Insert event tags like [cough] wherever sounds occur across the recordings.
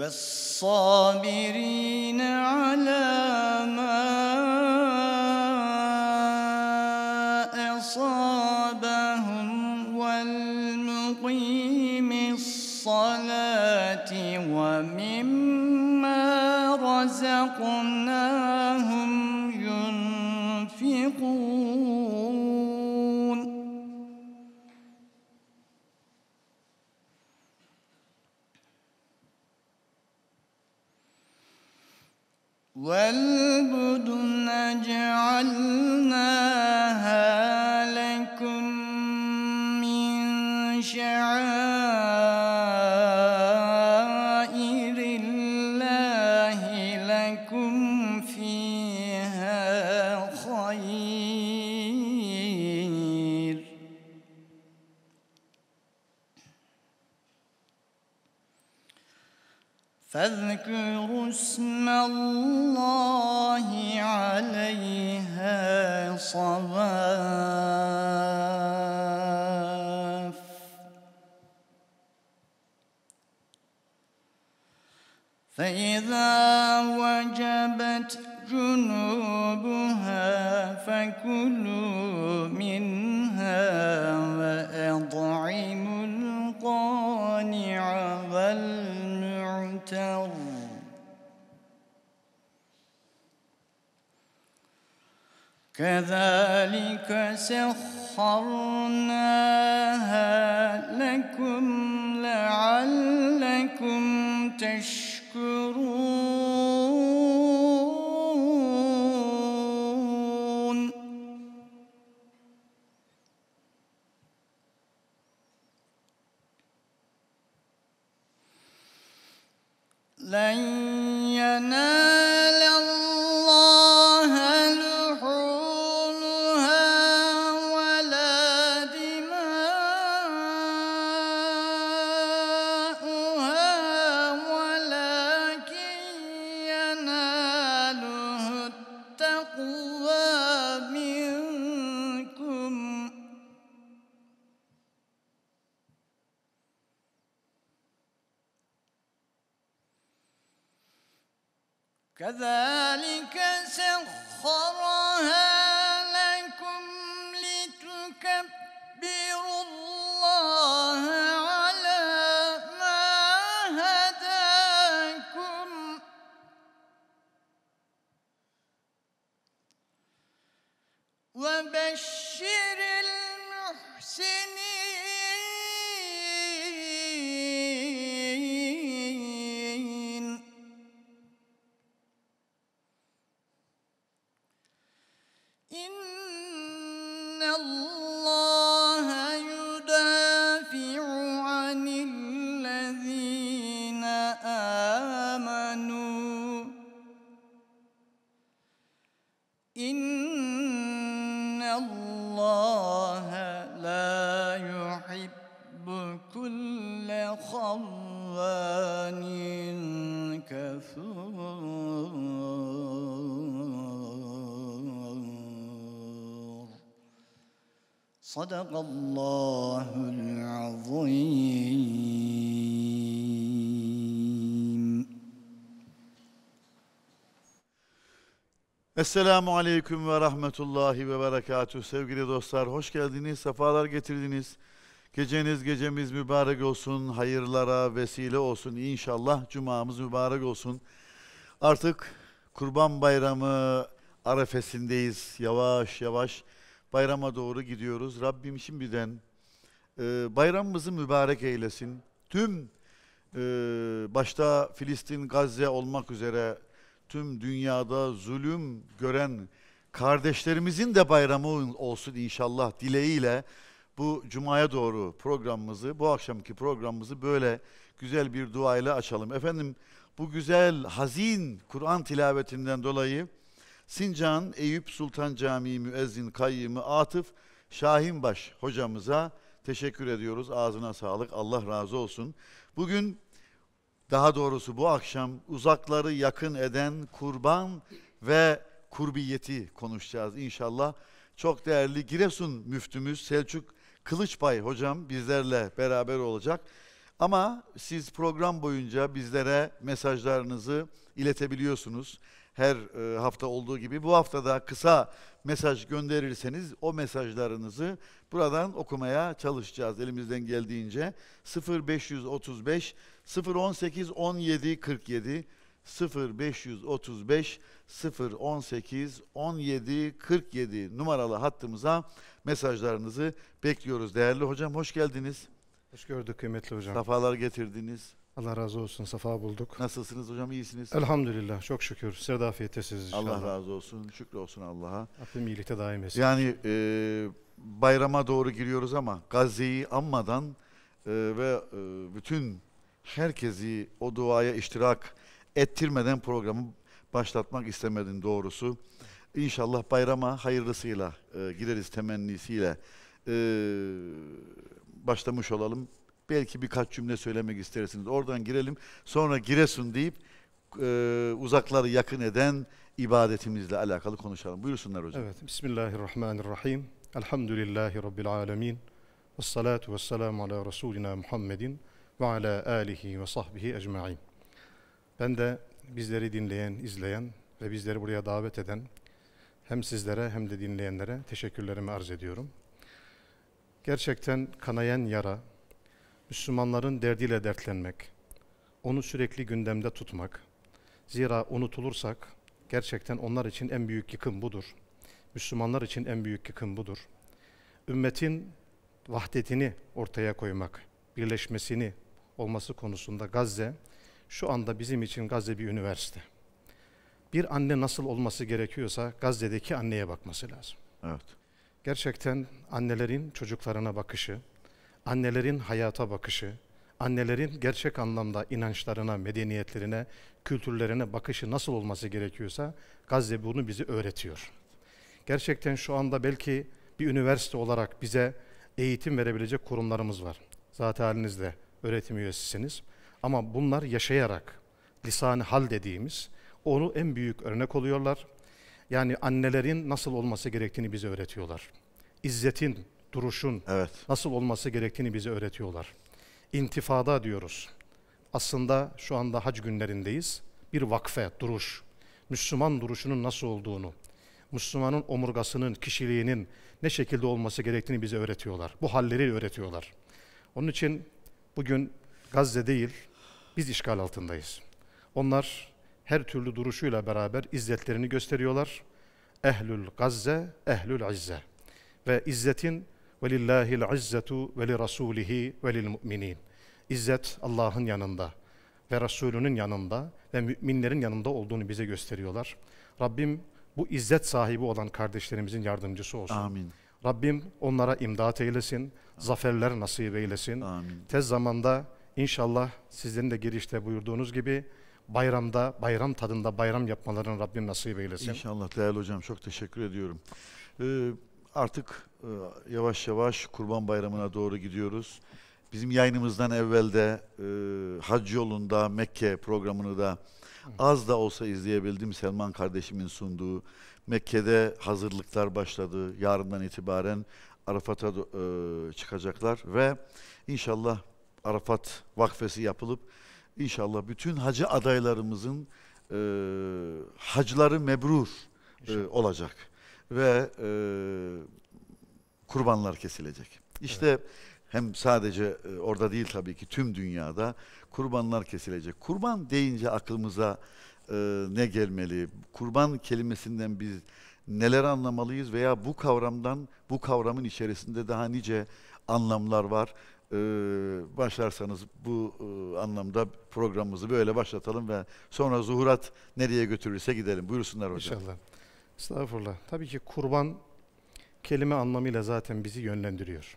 والصابرين على ما أصابهم والمقيم الصلاة ومما رزقناهم كذلك سخرها Esselamu Aleyküm ve Rahmetullahi ve Berekatuhu. Sevgili dostlar, hoş geldiniz, sefalar getirdiniz. Geceniz, gecemiz mübarek olsun, hayırlara vesile olsun. İnşallah cumamız mübarek olsun. Artık Kurban Bayramı arefesindeyiz. Yavaş yavaş bayrama doğru gidiyoruz. Rabbim şimdiden e, bayramımızı mübarek eylesin. Tüm e, başta Filistin, Gazze olmak üzere tüm dünyada zulüm gören kardeşlerimizin de bayramı olsun inşallah dileğiyle bu cumaya doğru programımızı, bu akşamki programımızı böyle güzel bir duayla açalım. Efendim bu güzel hazin Kur'an tilavetinden dolayı Sincan Eyüp Sultan Camii müezzin kayyımı Atıf Şahinbaş hocamıza teşekkür ediyoruz. Ağzına sağlık. Allah razı olsun. Bugün daha doğrusu bu akşam uzakları yakın eden kurban ve kurbiyeti konuşacağız inşallah. Çok değerli Giresun müftümüz Selçuk Kılıçbay hocam bizlerle beraber olacak. Ama siz program boyunca bizlere mesajlarınızı iletebiliyorsunuz her e, hafta olduğu gibi bu hafta da kısa mesaj gönderirseniz o mesajlarınızı buradan okumaya çalışacağız elimizden geldiğince 0535 018 17 47 0535 018 17 47 numaralı hattımıza mesajlarınızı bekliyoruz. Değerli hocam hoş geldiniz. Hoş gördük kıymetli hocam. Safalar getirdiniz. Allah razı olsun. Safa bulduk. Nasılsınız hocam? İyisiniz? Elhamdülillah. Çok şükür. Size de afiyette inşallah. Allah razı olsun. Şükür olsun Allah'a. Rabbim iyilikte daim etsin. Yani e, bayrama doğru giriyoruz ama Gazze'yi anmadan e, ve e, bütün herkesi o duaya iştirak ettirmeden programı başlatmak istemedim doğrusu. İnşallah bayrama hayırlısıyla e, gideriz temennisiyle e, başlamış olalım belki birkaç cümle söylemek istersiniz. Oradan girelim. Sonra Giresun deyip e, uzakları yakın eden ibadetimizle alakalı konuşalım. Buyursunlar hocam. Evet. Bismillahirrahmanirrahim. Elhamdülillahi Rabbil alemin. Ve salatu ve selamu ala Resulina Muhammedin ve ala alihi ve sahbihi ecma'in. Ben de bizleri dinleyen, izleyen ve bizleri buraya davet eden hem sizlere hem de dinleyenlere teşekkürlerimi arz ediyorum. Gerçekten kanayan yara, Müslümanların derdiyle dertlenmek, onu sürekli gündemde tutmak. Zira unutulursak gerçekten onlar için en büyük yıkım budur. Müslümanlar için en büyük yıkım budur. Ümmetin vahdetini ortaya koymak, birleşmesini olması konusunda Gazze, şu anda bizim için Gazze bir üniversite. Bir anne nasıl olması gerekiyorsa Gazze'deki anneye bakması lazım. Evet. Gerçekten annelerin çocuklarına bakışı, annelerin hayata bakışı, annelerin gerçek anlamda inançlarına, medeniyetlerine, kültürlerine bakışı nasıl olması gerekiyorsa Gazze bunu bizi öğretiyor. Gerçekten şu anda belki bir üniversite olarak bize eğitim verebilecek kurumlarımız var. Zaten halinizde öğretim üyesisiniz. Ama bunlar yaşayarak lisanı hal dediğimiz onu en büyük örnek oluyorlar. Yani annelerin nasıl olması gerektiğini bize öğretiyorlar. İzzetin duruşun evet. nasıl olması gerektiğini bize öğretiyorlar. İntifada diyoruz. Aslında şu anda hac günlerindeyiz. Bir vakfe, duruş. Müslüman duruşunun nasıl olduğunu, Müslümanın omurgasının, kişiliğinin ne şekilde olması gerektiğini bize öğretiyorlar. Bu halleri öğretiyorlar. Onun için bugün Gazze değil, biz işgal altındayız. Onlar her türlü duruşuyla beraber izzetlerini gösteriyorlar. Ehlül Gazze, Ehlül İzze. Ve izzetin وَلِلَّهِ الْعِزَّةُ وَلِرَسُولِهِ وَلِلْمُؤْمِنِينَ İzzet Allah'ın yanında ve Resulünün yanında ve müminlerin yanında olduğunu bize gösteriyorlar. Rabbim bu izzet sahibi olan kardeşlerimizin yardımcısı olsun. Amin. Rabbim onlara imdat eylesin, Amin. zaferler nasip eylesin. Amin. Tez zamanda inşallah sizlerin de girişte buyurduğunuz gibi bayramda, bayram tadında bayram yapmalarını Rabbim nasip eylesin. İnşallah değerli hocam çok teşekkür ediyorum. Ee, artık e, yavaş yavaş Kurban Bayramı'na doğru gidiyoruz. Bizim yayınımızdan evvel de e, Hac yolunda Mekke programını da az da olsa izleyebildim. Selman kardeşimin sunduğu Mekke'de hazırlıklar başladı. Yarından itibaren Arafat'a e, çıkacaklar ve inşallah Arafat vakfesi yapılıp inşallah bütün hacı adaylarımızın e, hacları mebrur e, olacak ve e, kurbanlar kesilecek. İşte evet. hem sadece e, orada değil tabii ki tüm dünyada kurbanlar kesilecek. Kurban deyince aklımıza e, ne gelmeli? Kurban kelimesinden biz neler anlamalıyız veya bu kavramdan bu kavramın içerisinde daha nice anlamlar var. Ee, başlarsanız bu e, anlamda programımızı böyle başlatalım ve sonra zuhurat nereye götürürse gidelim. Buyursunlar hocam. İnşallah. Estağfurullah. Tabii ki kurban kelime anlamıyla zaten bizi yönlendiriyor.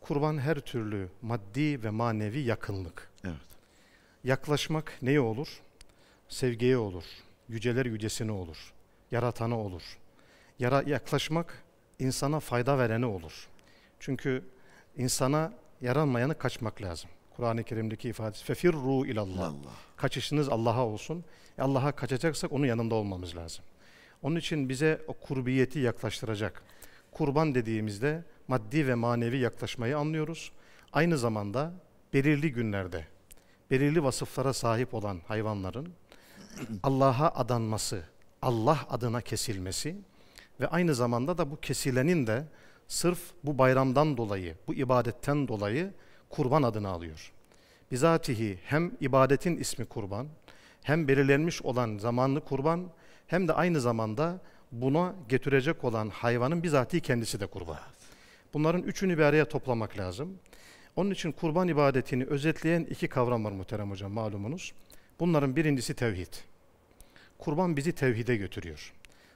Kurban her türlü maddi ve manevi yakınlık. Evet. Yaklaşmak neye olur? Sevgiye olur. Yüceler yücesine olur. Yaratana olur. Yara yaklaşmak insana fayda verene olur. Çünkü insana yaranmayanı kaçmak lazım. Kur'an-ı Kerim'deki ifadesi fefirru ilallah. Allah. Kaçışınız Allah'a olsun. E Allah'a kaçacaksak onun yanında olmamız lazım. Onun için bize o kurbiyeti yaklaştıracak. Kurban dediğimizde maddi ve manevi yaklaşmayı anlıyoruz. Aynı zamanda belirli günlerde belirli vasıflara sahip olan hayvanların Allah'a adanması, Allah adına kesilmesi ve aynı zamanda da bu kesilenin de sırf bu bayramdan dolayı, bu ibadetten dolayı kurban adını alıyor. Bizatihi hem ibadetin ismi kurban, hem belirlenmiş olan zamanlı kurban hem de aynı zamanda buna getirecek olan hayvanın bizatihi kendisi de kurban. Bunların üçünü bir araya toplamak lazım. Onun için kurban ibadetini özetleyen iki kavram var muhterem hocam malumunuz. Bunların birincisi tevhid. Kurban bizi tevhide götürüyor.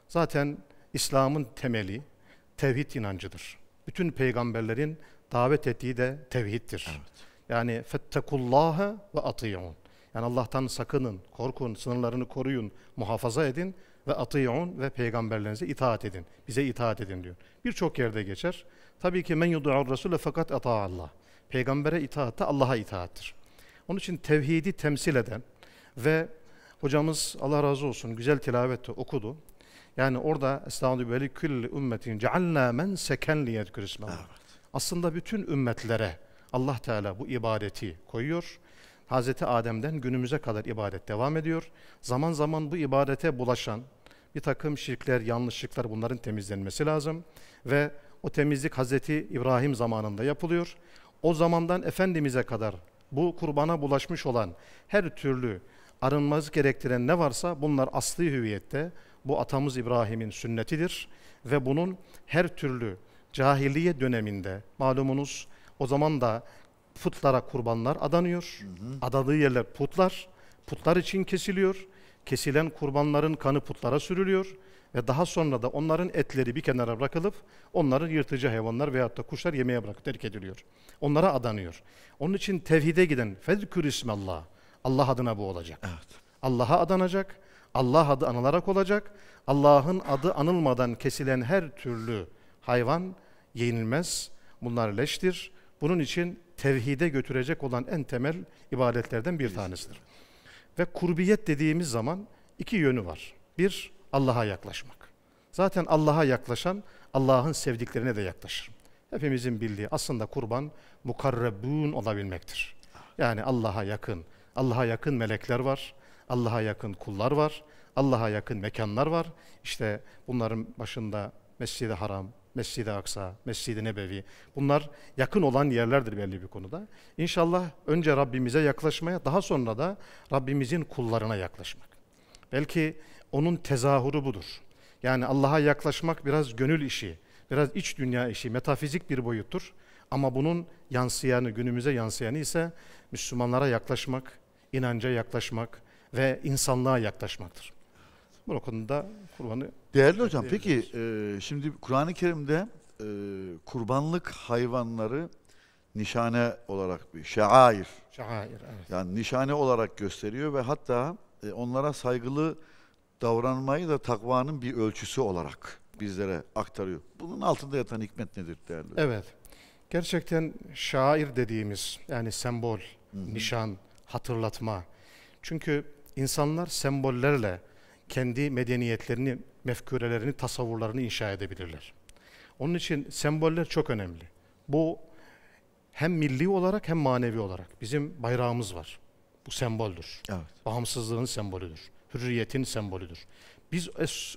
Zaten İslam'ın temeli tevhid inancıdır. Bütün peygamberlerin davet ettiği de tevhiddir. Evet. Yani fettekullâhe ve atiyun. Yani Allah'tan sakının, korkun, sınırlarını koruyun, muhafaza edin ve ati'un ve peygamberlerinize itaat edin. Bize itaat edin diyor. Birçok yerde geçer. Tabii ki men yudu'ur rasule fakat ata Allah. Peygambere itaat Allah'a itaattir. Onun için tevhidi temsil eden ve hocamız Allah razı olsun güzel tilavette okudu. Yani orada estağfirullah ve külli ümmetin cealna men seken liyedkür Aslında bütün ümmetlere Allah Teala bu ibadeti koyuyor Hazreti Adem'den günümüze kadar ibadet devam ediyor. Zaman zaman bu ibadete bulaşan bir takım şirkler, yanlışlıklar bunların temizlenmesi lazım. Ve o temizlik Hazreti İbrahim zamanında yapılıyor. O zamandan Efendimiz'e kadar bu kurbana bulaşmış olan her türlü arınmaz gerektiren ne varsa bunlar asli hüviyette. Bu atamız İbrahim'in sünnetidir ve bunun her türlü cahiliye döneminde malumunuz o zaman da putlara kurbanlar adanıyor. Hı hı. Adadığı yerler putlar. Putlar için kesiliyor. Kesilen kurbanların kanı putlara sürülüyor ve daha sonra da onların etleri bir kenara bırakılıp onların yırtıcı hayvanlar veyahut da kuşlar yemeye bırak terk ediliyor. Onlara adanıyor. Onun için tevhide giden fedkür ismallah Allah adına bu olacak. Evet. Allah'a adanacak. Allah adı anılarak olacak. Allah'ın adı anılmadan kesilen her türlü hayvan yenilmez. Bunlar leştir. Bunun için tevhide götürecek olan en temel ibadetlerden bir tanesidir. Ve kurbiyet dediğimiz zaman iki yönü var. Bir, Allah'a yaklaşmak. Zaten Allah'a yaklaşan Allah'ın sevdiklerine de yaklaşır. Hepimizin bildiği aslında kurban mukarrebun olabilmektir. Yani Allah'a yakın, Allah'a yakın melekler var, Allah'a yakın kullar var, Allah'a yakın mekanlar var. İşte bunların başında Mescid-i Haram, Mescid-i Aksa, Mescid-i Nebevi. Bunlar yakın olan yerlerdir belli bir konuda. İnşallah önce Rabbimize yaklaşmaya, daha sonra da Rabbimizin kullarına yaklaşmak. Belki onun tezahürü budur. Yani Allah'a yaklaşmak biraz gönül işi, biraz iç dünya işi, metafizik bir boyuttur. Ama bunun yansıyanı, günümüze yansıyanı ise Müslümanlara yaklaşmak, inanca yaklaşmak ve insanlığa yaklaşmaktır. Bu konuda Kur'an'ı... Değerli hocam peki e, şimdi Kur'an-ı Kerim'de e, kurbanlık hayvanları nişane olarak bir şair. Şair evet. Yani nişane olarak gösteriyor ve hatta e, onlara saygılı davranmayı da takvanın bir ölçüsü olarak bizlere aktarıyor. Bunun altında yatan hikmet nedir değerli? Evet. Gerçekten şair dediğimiz yani sembol, Hı -hı. nişan, hatırlatma. Çünkü insanlar sembollerle kendi medeniyetlerini, mefkurelerini, tasavvurlarını inşa edebilirler. Onun için semboller çok önemli. Bu hem milli olarak hem manevi olarak bizim bayrağımız var. Bu semboldür. Evet. Bağımsızlığın sembolüdür. Hürriyetin sembolüdür. Biz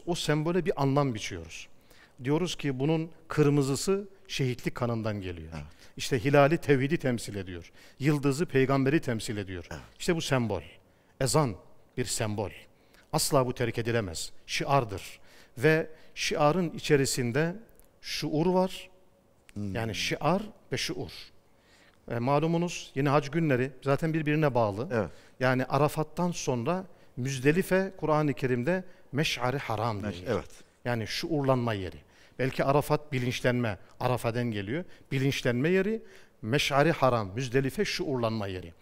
o sembole bir anlam biçiyoruz. Diyoruz ki bunun kırmızısı şehitlik kanından geliyor. Evet. İşte hilali tevhidi temsil ediyor. Yıldızı peygamberi temsil ediyor. Evet. İşte bu sembol. Ezan bir sembol. Asla bu terk edilemez. Şiardır. Ve şiarın içerisinde şuur var. Hmm. Yani şiar ve şuur. E, malumunuz yine hac günleri zaten birbirine bağlı. Evet. Yani Arafat'tan sonra Müzdelife Kur'an-ı Kerim'de meş'ari haram diyor. Evet. Yani şuurlanma yeri. Belki Arafat bilinçlenme, Arafaden geliyor. Bilinçlenme yeri, meş'ari haram, Müzdelife şuurlanma yeri.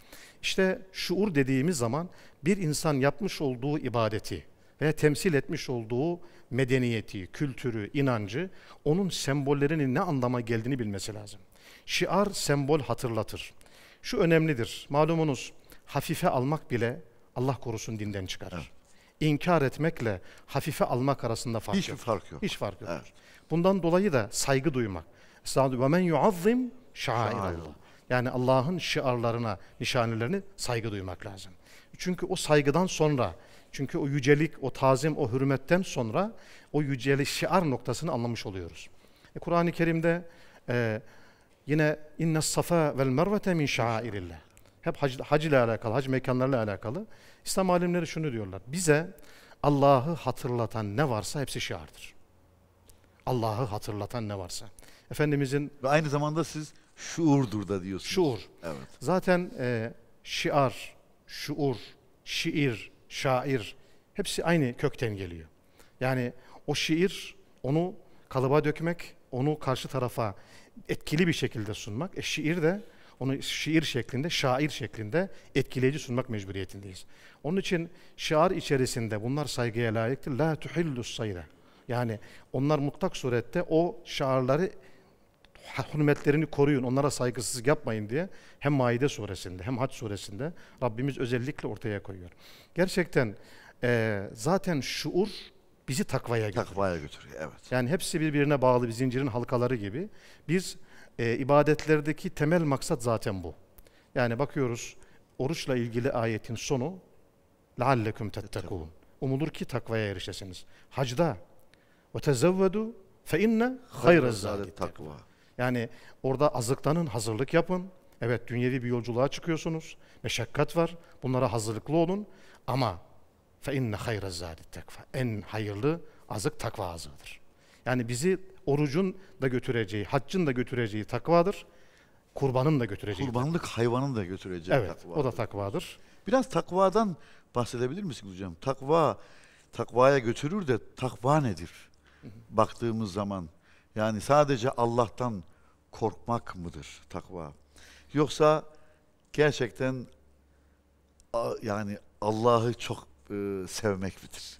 İşte şuur dediğimiz zaman bir insan yapmış olduğu ibadeti veya temsil etmiş olduğu medeniyeti, kültürü, inancı onun sembollerinin ne anlama geldiğini bilmesi lazım. Şiar sembol hatırlatır. Şu önemlidir. Malumunuz hafife almak bile Allah korusun dinden çıkarır. Evet. İnkar etmekle hafife almak arasında fark Hiçbir yok. fark yok. Hiç fark yok. Evet. Bundan dolayı da saygı duymak. Estağfirullah. Ve men yuazzim şairallah. Yani Allah'ın şiarlarına, nişanelerine saygı duymak lazım. Çünkü o saygıdan sonra, çünkü o yücelik, o tazim, o hürmetten sonra o yüceliş şiar noktasını anlamış oluyoruz. E, Kur'an-ı Kerim'de e, yine inne safa vel mervete min şairillah. Hep hac, hac ile alakalı, hac mekanlarıyla alakalı. İslam alimleri şunu diyorlar. Bize Allah'ı hatırlatan ne varsa hepsi şiardır. Allah'ı hatırlatan ne varsa. Efendimizin ve aynı zamanda siz şuurdur da diyorsunuz. Şuur. Evet. Zaten e, şiar şuur, şiir, şair hepsi aynı kökten geliyor. Yani o şiir onu kalıba dökmek, onu karşı tarafa etkili bir şekilde sunmak. E şiir de onu şiir şeklinde, şair şeklinde etkileyici sunmak mecburiyetindeyiz. Onun için şiar içerisinde bunlar saygıya layıktır. La tuhillu sayra. Yani onlar mutlak surette o şiarları hürmetlerini koruyun, onlara saygısızlık yapmayın diye hem Maide suresinde hem Hac suresinde Rabbimiz özellikle ortaya koyuyor. Gerçekten e, zaten şuur bizi takvaya götürüyor. Takvaya götürüyor, evet. Yani hepsi birbirine bağlı bir zincirin halkaları gibi. Biz e, ibadetlerdeki temel maksat zaten bu. Yani bakıyoruz oruçla ilgili ayetin sonu لَعَلَّكُمْ تَتَّقُونَ Umulur ki takvaya erişesiniz. Hacda وَتَزَوَّدُوا فَاِنَّ خَيْرَ الزَّادِ takva. Yani orada azıktanın hazırlık yapın. Evet dünyevi bir yolculuğa çıkıyorsunuz. Meşakkat var. Bunlara hazırlıklı olun. Ama fe inne hayra zâdit takva. En hayırlı azık takva azığıdır. Yani bizi orucun da götüreceği, haccın da götüreceği takvadır. Kurbanın da götüreceği. Kurbanlık takva. hayvanın da götüreceği evet, takvadır. o da takvadır. Biraz takvadan bahsedebilir misiniz hocam? Takva, takvaya götürür de takva nedir? Hı hı. Baktığımız zaman yani sadece Allah'tan korkmak mıdır takva? Yoksa gerçekten yani Allah'ı çok e, sevmek midir?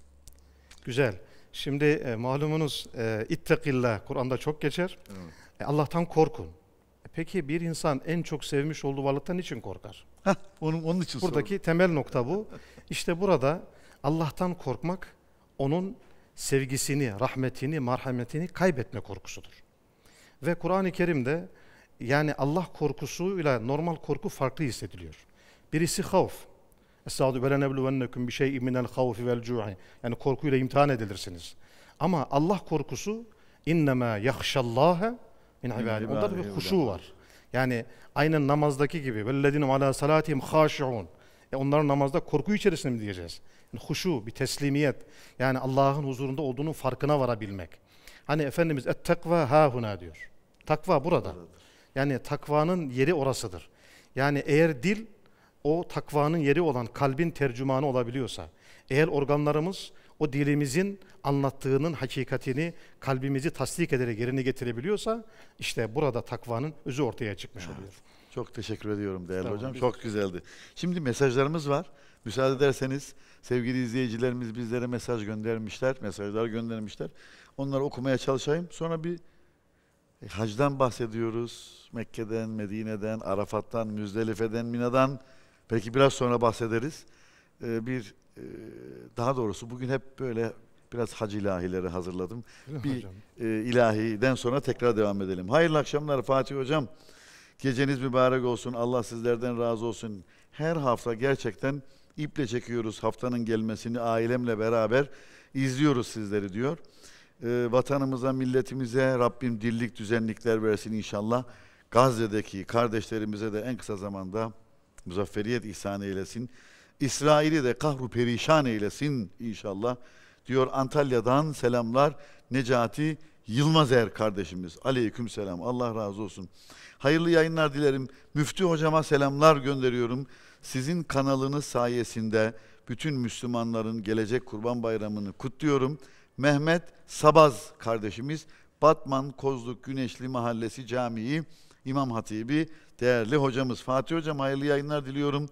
Güzel. Şimdi e, malumunuz e, ittakillah Kur'an'da çok geçer. Evet. E, Allah'tan korkun. E, peki bir insan en çok sevmiş olduğu varlıktan için korkar? Heh, onun, onun için Buradaki sorun. temel nokta bu. İşte burada Allah'tan korkmak onun sevgisini, rahmetini, merhametini kaybetme korkusudur. Ve Kur'an-ı Kerim'de yani Allah korkusuyla normal korku farklı hissediliyor. Birisi havf. Estağdu ve lenebluvennekum bi şey'in minel havfi vel cu'i. Yani korkuyla imtihan edilirsiniz. Ama Allah korkusu innema yahşallaha min ibadi. Onda bir huşu var. Yani aynen namazdaki gibi vellezine ala salatihim haşiun. E onların namazda korku içerisinde mi diyeceğiz? huşu, bir teslimiyet. Yani Allah'ın huzurunda olduğunun farkına varabilmek. Hani Efendimiz et takva hahuna diyor. Takva burada. Yani takvanın yeri orasıdır. Yani eğer dil o takvanın yeri olan kalbin tercümanı olabiliyorsa, eğer organlarımız o dilimizin anlattığının hakikatini kalbimizi tasdik ederek yerine getirebiliyorsa işte burada takvanın özü ortaya çıkmış evet. oluyor. Çok teşekkür ediyorum değerli tamam, hocam. Biz... Çok güzeldi. Şimdi mesajlarımız var. Müsaade ederseniz sevgili izleyicilerimiz bizlere mesaj göndermişler, mesajlar göndermişler. Onları okumaya çalışayım. Sonra bir e, hacdan bahsediyoruz. Mekke'den, Medine'den, Arafat'tan, Müzdelife'den, Mina'dan. Peki biraz sonra bahsederiz. Ee, bir e, daha doğrusu bugün hep böyle biraz hac ilahileri hazırladım. bir hocam. e, ilahiden sonra tekrar devam edelim. Hayırlı akşamlar Fatih Hocam. Geceniz mübarek olsun. Allah sizlerden razı olsun. Her hafta gerçekten iple çekiyoruz haftanın gelmesini ailemle beraber izliyoruz sizleri diyor. E, vatanımıza, milletimize Rabbim dillik düzenlikler versin inşallah. Gazze'deki kardeşlerimize de en kısa zamanda muzafferiyet ihsan eylesin. İsrail'i de kahru perişan eylesin inşallah. Diyor Antalya'dan selamlar Necati Yılmazer kardeşimiz. Aleyküm selam. Allah razı olsun. Hayırlı yayınlar dilerim. Müftü hocama selamlar gönderiyorum. Sizin kanalınız sayesinde bütün Müslümanların gelecek Kurban Bayramı'nı kutluyorum. Mehmet Sabaz kardeşimiz Batman Kozluk Güneşli Mahallesi Camii İmam Hatibi değerli hocamız Fatih Hocam hayırlı yayınlar diliyorum.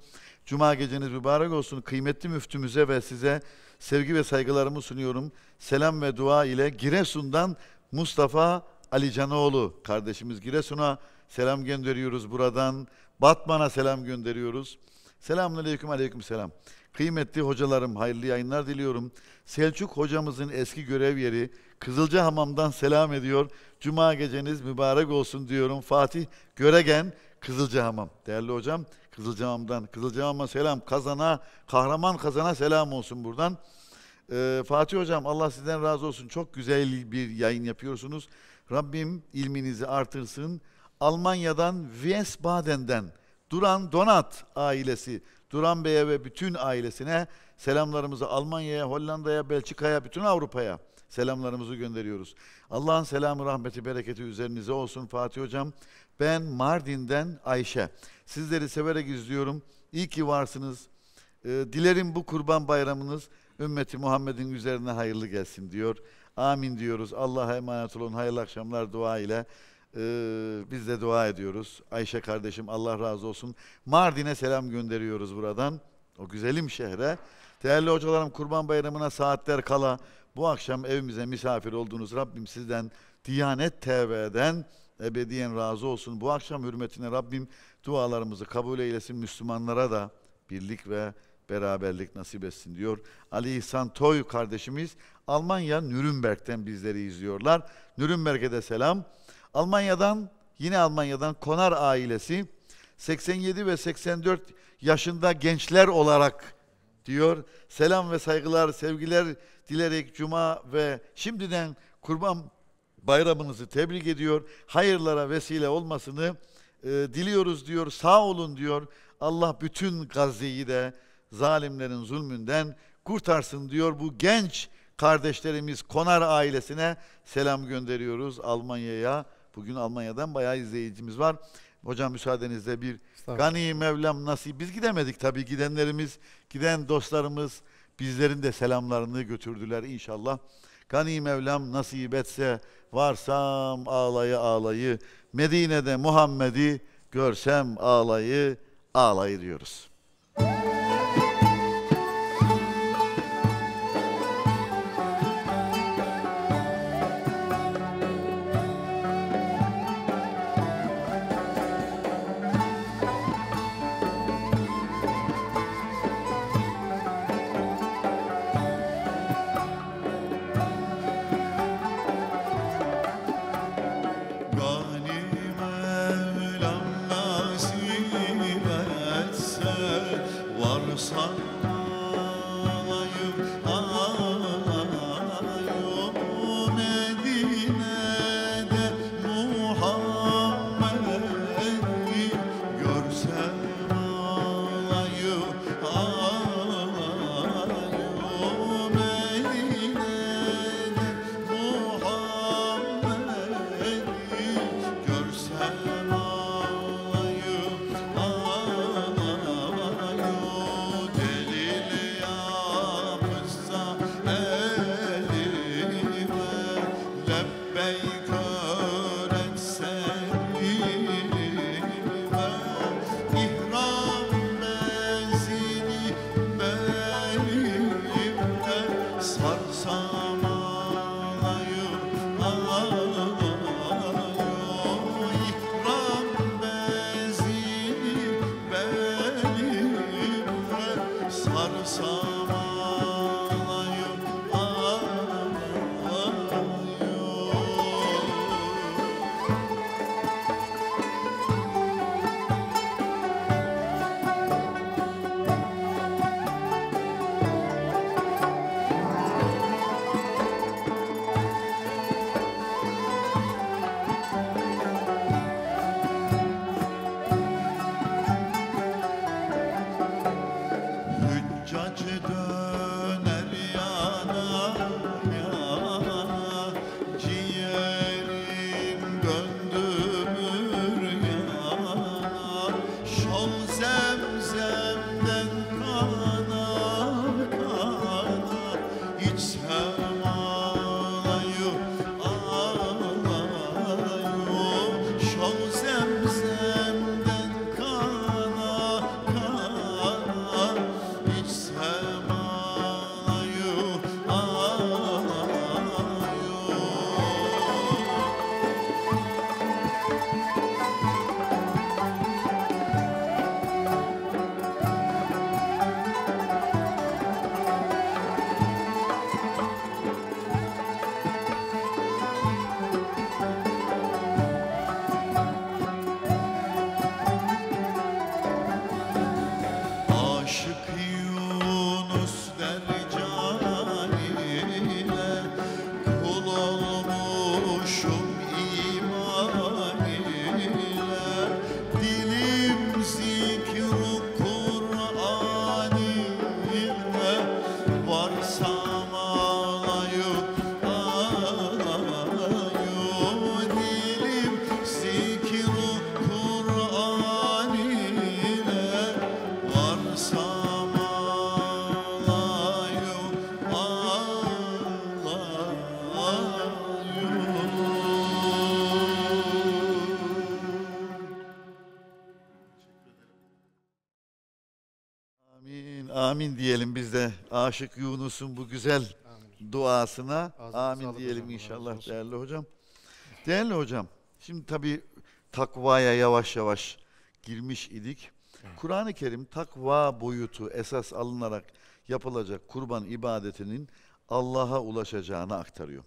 Cuma geceniz mübarek olsun. Kıymetli müftümüze ve size sevgi ve saygılarımı sunuyorum. Selam ve dua ile Giresun'dan Mustafa Alicanoğlu kardeşimiz Giresun'a selam gönderiyoruz buradan. Batman'a selam gönderiyoruz. Selamun aleyküm aleyküm selam. Kıymetli hocalarım hayırlı yayınlar diliyorum. Selçuk hocamızın eski görev yeri Kızılca Hamam'dan selam ediyor. Cuma geceniz mübarek olsun diyorum. Fatih Göregen Kızılca Hamam. Değerli hocam Kızılca Hamam'dan. Kızılca Hamam'a selam. Kazana, kahraman kazana selam olsun buradan. Ee, Fatih Hocam Allah sizden razı olsun. Çok güzel bir yayın yapıyorsunuz. Rabbim ilminizi artırsın. Almanya'dan, Wiesbaden'den Duran Donat ailesi, Duran Bey'e ve bütün ailesine selamlarımızı Almanya'ya, Hollanda'ya, Belçika'ya, bütün Avrupa'ya selamlarımızı gönderiyoruz. Allah'ın selamı, rahmeti, bereketi üzerinize olsun Fatih Hocam. Ben Mardin'den Ayşe. Sizleri severek izliyorum. İyi ki varsınız. Ee, dilerim bu kurban bayramınız ümmeti Muhammed'in üzerine hayırlı gelsin diyor. Amin diyoruz. Allah'a emanet olun. Hayırlı akşamlar dua ile. Ee, biz de dua ediyoruz. Ayşe kardeşim Allah razı olsun. Mardin'e selam gönderiyoruz buradan. O güzelim şehre. Değerli hocalarım Kurban Bayramı'na saatler kala bu akşam evimize misafir oldunuz. Rabbim sizden Diyanet TV'den ebediyen razı olsun. Bu akşam hürmetine Rabbim dualarımızı kabul eylesin. Müslümanlara da birlik ve beraberlik nasip etsin diyor. Ali İhsan Toy kardeşimiz Almanya Nürnberg'den bizleri izliyorlar. Nürnberg'e de selam. Almanya'dan yine Almanya'dan Konar ailesi 87 ve 84 yaşında gençler olarak diyor. Selam ve saygılar, sevgiler dilerek cuma ve şimdiden kurban bayramınızı tebrik ediyor. Hayırlara vesile olmasını e, diliyoruz diyor. Sağ olun diyor. Allah bütün Gazze'yi de zalimlerin zulmünden kurtarsın diyor. Bu genç kardeşlerimiz Konar ailesine selam gönderiyoruz Almanya'ya. Bugün Almanya'dan bayağı izleyicimiz var. Hocam müsaadenizle bir Gani Mevlam nasip. Biz gidemedik tabii gidenlerimiz, giden dostlarımız bizlerin de selamlarını götürdüler inşallah. Gani Mevlam nasip etse varsam ağlayı ağlayı Medine'de Muhammed'i görsem ağlayı ağlayı diyoruz. Müzik biz de Aşık Yunus'un bu güzel amin. duasına Ağzınıza amin diyelim hocam, inşallah değerli hocam. Değerli hocam, şimdi tabi takvaya yavaş yavaş girmiş idik. Kur'an-ı Kerim takva boyutu esas alınarak yapılacak kurban ibadetinin Allah'a ulaşacağını aktarıyor.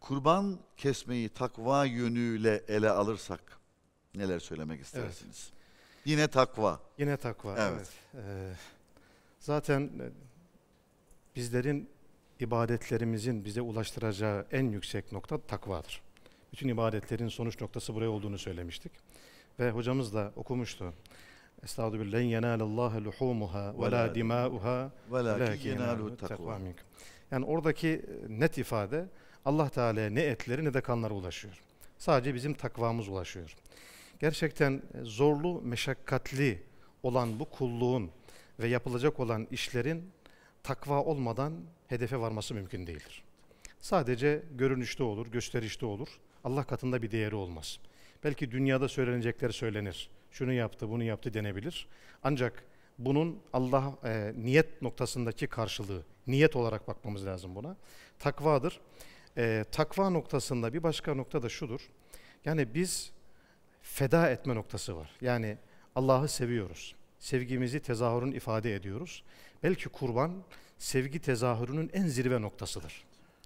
Kurban kesmeyi takva yönüyle ele alırsak neler söylemek istersiniz? Evet. Yine takva. Yine takva. Evet. evet. Ee, zaten e, bizlerin ibadetlerimizin bize ulaştıracağı en yüksek nokta takvadır. Bütün ibadetlerin sonuç noktası buraya olduğunu söylemiştik. Ve hocamız da okumuştu. Estağfirullah. Len yenâlellâhe luhûmuhâ ve lâ dimâuhâ ve lâkin yenâluhu takvâ Yani oradaki net ifade Allah Teala'ya ne etleri ne de kanları ulaşıyor. Sadece bizim takvamız ulaşıyor. Gerçekten zorlu, meşakkatli olan bu kulluğun ve yapılacak olan işlerin takva olmadan hedefe varması mümkün değildir. Sadece görünüşte olur, gösterişte olur. Allah katında bir değeri olmaz. Belki dünyada söylenecekleri söylenir. Şunu yaptı, bunu yaptı denebilir. Ancak bunun Allah e, niyet noktasındaki karşılığı, niyet olarak bakmamız lazım buna. Takvadır. E, takva noktasında bir başka nokta da şudur. Yani biz feda etme noktası var. Yani Allah'ı seviyoruz. Sevgimizi tezahürün ifade ediyoruz. Belki kurban sevgi tezahürünün en zirve noktasıdır.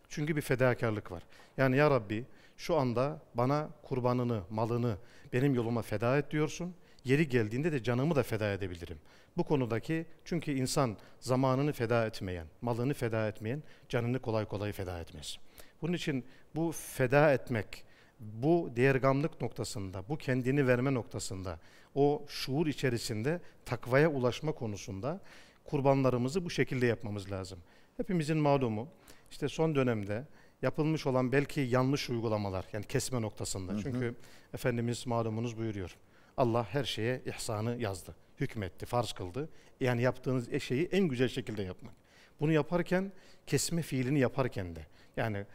Çünkü bir fedakarlık var. Yani ya Rabbi şu anda bana kurbanını, malını benim yoluma feda et diyorsun. Yeri geldiğinde de canımı da feda edebilirim. Bu konudaki çünkü insan zamanını feda etmeyen, malını feda etmeyen canını kolay kolay feda etmez. Bunun için bu feda etmek, bu değergamlık noktasında, bu kendini verme noktasında, o şuur içerisinde takvaya ulaşma konusunda kurbanlarımızı bu şekilde yapmamız lazım. Hepimizin malumu işte son dönemde yapılmış olan belki yanlış uygulamalar yani kesme noktasında. Hı hı. Çünkü Efendimiz malumunuz buyuruyor. Allah her şeye ihsanı yazdı, hükmetti, farz kıldı. Yani yaptığınız e, şeyi en güzel şekilde yapmak. Bunu yaparken kesme fiilini yaparken de yani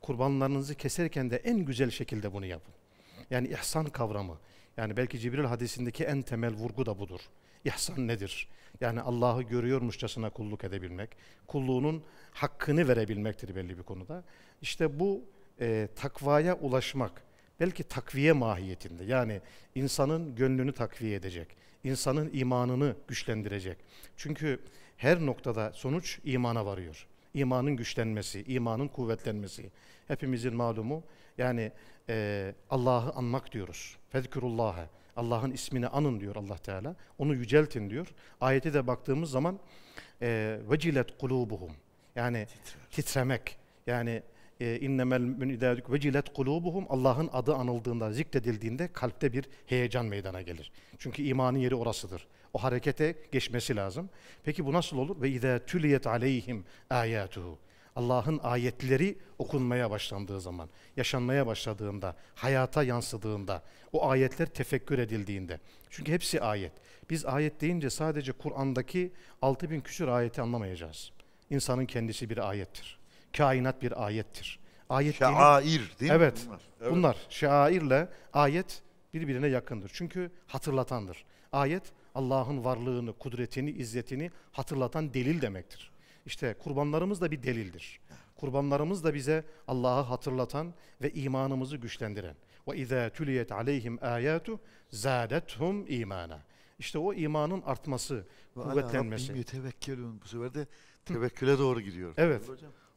kurbanlarınızı keserken de en güzel şekilde bunu yapın. Yani ihsan kavramı. Yani belki Cibril hadisindeki en temel vurgu da budur. İhsan nedir? Yani Allah'ı görüyormuşçasına kulluk edebilmek, kulluğunun hakkını verebilmektir belli bir konuda. İşte bu e, takvaya ulaşmak, belki takviye mahiyetinde yani insanın gönlünü takviye edecek, insanın imanını güçlendirecek. Çünkü her noktada sonuç imana varıyor. İmanın güçlenmesi, imanın kuvvetlenmesi. Hepimizin malumu yani e, Allah'ı anmak diyoruz. Fedkurullah'a Allah'ın ismini anın diyor Allah Teala. Onu yüceltin diyor. Ayeti de baktığımız zaman e, vecilet kulubuhum yani Titrer. titremek yani e, innemel münidâdük vecilet kulubuhum Allah'ın adı anıldığında, zikredildiğinde kalpte bir heyecan meydana gelir. Çünkü imanın yeri orasıdır. O harekete geçmesi lazım. Peki bu nasıl olur? Ve izâ tüliyet aleyhim âyâtuhu. Allah'ın ayetleri okunmaya başlandığı zaman, yaşanmaya başladığında, hayata yansıdığında, o ayetler tefekkür edildiğinde. Çünkü hepsi ayet. Biz ayet deyince sadece Kur'an'daki 6000 küsur ayeti anlamayacağız. İnsanın kendisi bir ayettir. Kainat bir ayettir. Ayet şair değil, mi? Evet. Bunlar, evet. bunlar şairle ayet birbirine yakındır. Çünkü hatırlatandır. Ayet Allah'ın varlığını, kudretini, izzetini hatırlatan delil demektir. İşte kurbanlarımız da bir delildir. Kurbanlarımız da bize Allah'ı hatırlatan ve imanımızı güçlendiren. Ve izâ tüliyet aleyhim âyâtu zâdethum imana. İşte o imanın artması, ve kuvvetlenmesi. Ve tevekkelün bu sefer de tevekküle doğru gidiyor. Evet.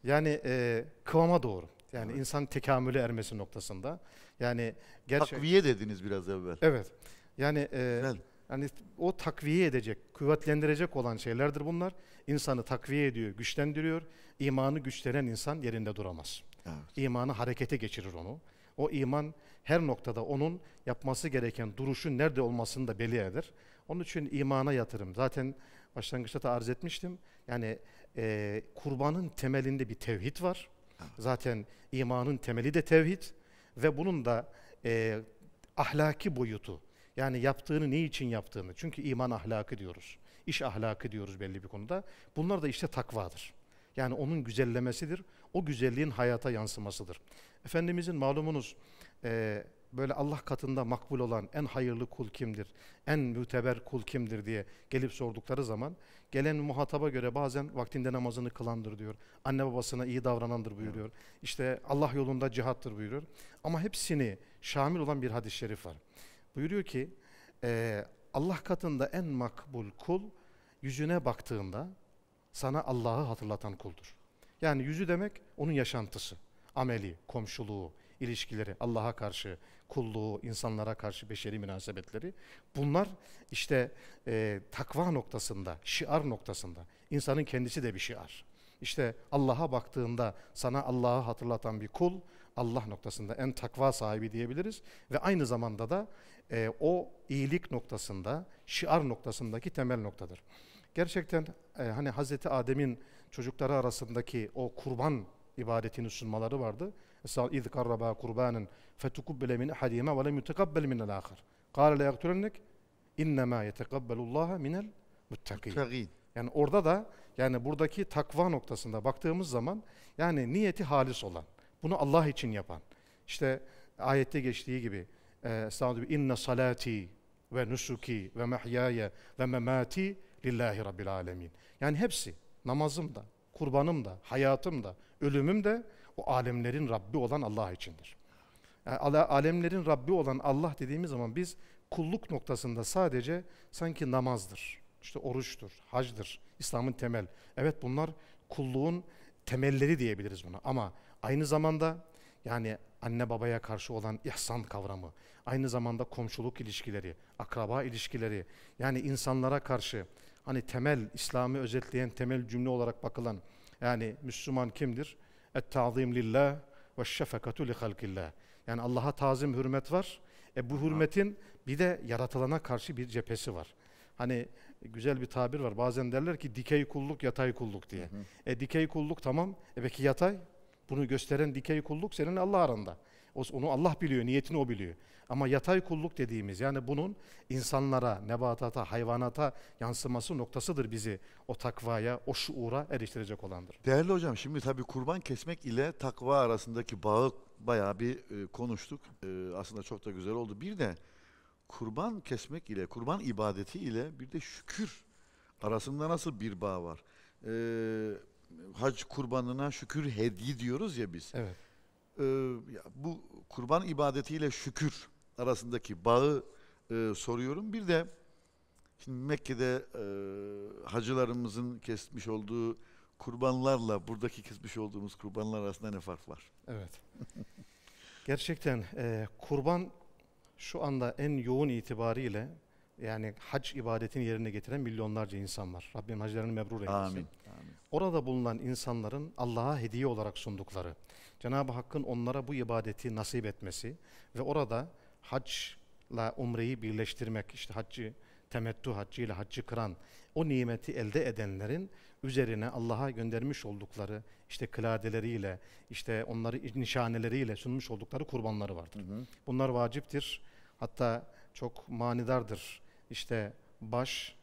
Yani e, kıvama doğru. Yani evet. insan tekamüle ermesi noktasında. Yani gerçek... Takviye dediniz biraz evvel. Evet. Yani e, Güzel. Yani o takviye edecek, kuvvetlendirecek olan şeylerdir bunlar. İnsanı takviye ediyor, güçlendiriyor. İmanı güçlenen insan yerinde duramaz. Evet. İmanı harekete geçirir onu. O iman her noktada onun yapması gereken duruşun nerede olmasını da belli eder. Onun için imana yatırım. Zaten başlangıçta da arz etmiştim. Yani e, kurbanın temelinde bir tevhid var. Evet. Zaten imanın temeli de tevhid ve bunun da e, ahlaki boyutu, yani yaptığını ne için yaptığını. Çünkü iman ahlakı diyoruz. İş ahlakı diyoruz belli bir konuda. Bunlar da işte takvadır. Yani onun güzellemesidir. O güzelliğin hayata yansımasıdır. Efendimizin malumunuz e, böyle Allah katında makbul olan en hayırlı kul kimdir? En müteber kul kimdir diye gelip sordukları zaman gelen muhataba göre bazen vaktinde namazını kılandır diyor. Anne babasına iyi davranandır buyuruyor. İşte Allah yolunda cihattır buyuruyor. Ama hepsini şamil olan bir hadis-i şerif var. Buyuruyor ki e, Allah katında en makbul kul yüzüne baktığında sana Allah'ı hatırlatan kuldur. Yani yüzü demek onun yaşantısı, ameli, komşuluğu, ilişkileri, Allah'a karşı kulluğu, insanlara karşı beşeri münasebetleri. Bunlar işte e, takva noktasında, şiar noktasında. insanın kendisi de bir şiar. İşte Allah'a baktığında sana Allah'ı hatırlatan bir kul, Allah noktasında en takva sahibi diyebiliriz. Ve aynı zamanda da e, o iyilik noktasında, şiar noktasındaki temel noktadır. Gerçekten e, hani Hazreti Adem'in çocukları arasındaki o kurban ibadetini sunmaları vardı. Mesela iz karraba kurbanın fetukubbele min ahadihima ve lem yutekabbel minel ahir. Kâle le yagturennek innemâ yetekabbelullâhe minel muttakîn. Yani orada da yani buradaki takva noktasında baktığımız zaman yani niyeti halis olan bunu Allah için yapan. İşte ayette geçtiği gibi e, Estağfirullah inna salati ve nusuki ve mehyaya ve memati lillahi rabbil alemin. Yani hepsi namazım da, kurbanım da, hayatım da, ölümüm de o alemlerin Rabbi olan Allah içindir. Yani e, alemlerin Rabbi olan Allah dediğimiz zaman biz kulluk noktasında sadece sanki namazdır, işte oruçtur, hacdır, İslam'ın temel. Evet bunlar kulluğun temelleri diyebiliriz buna ama Aynı zamanda yani anne babaya karşı olan ihsan kavramı, aynı zamanda komşuluk ilişkileri, akraba ilişkileri, yani insanlara karşı hani temel, İslam'ı özetleyen temel cümle olarak bakılan yani Müslüman kimdir? Et-ta'zim lillah ve şefekatu li halkillah. Yani Allah'a tazim hürmet var. E bu hürmetin bir de yaratılana karşı bir cephesi var. Hani güzel bir tabir var. Bazen derler ki dikey kulluk, yatay kulluk diye. Hı hı. E dikey kulluk tamam. E peki yatay? Bunu gösteren dikey kulluk senin Allah aranda. Onu Allah biliyor, niyetini o biliyor. Ama yatay kulluk dediğimiz yani bunun insanlara, nebatata, hayvanata yansıması noktasıdır bizi. O takvaya, o şuura eriştirecek olandır. Değerli hocam şimdi tabii kurban kesmek ile takva arasındaki bağı bayağı bir e, konuştuk. E, aslında çok da güzel oldu. Bir de kurban kesmek ile, kurban ibadeti ile bir de şükür arasında nasıl bir bağ var? Eee hac kurbanına şükür hediye diyoruz ya biz. Evet. Ee, bu kurban ibadetiyle şükür arasındaki bağı e, soruyorum. Bir de şimdi Mekke'de e, hacılarımızın kesmiş olduğu kurbanlarla buradaki kesmiş olduğumuz kurbanlar arasında ne fark var? Evet. Gerçekten e, kurban şu anda en yoğun itibariyle yani hac ibadetini yerine getiren milyonlarca insan var. Rabbim haclarını mebrur eylesin. Amin orada bulunan insanların Allah'a hediye olarak sundukları, Cenab-ı Hakk'ın onlara bu ibadeti nasip etmesi ve orada hacla umreyi birleştirmek, işte haccı, temettü haccı ile haccı kıran, o nimeti elde edenlerin üzerine Allah'a göndermiş oldukları, işte kıladeleriyle, işte onları nişaneleriyle sunmuş oldukları kurbanları vardır. Hı hı. Bunlar vaciptir. Hatta çok manidardır. İşte baş,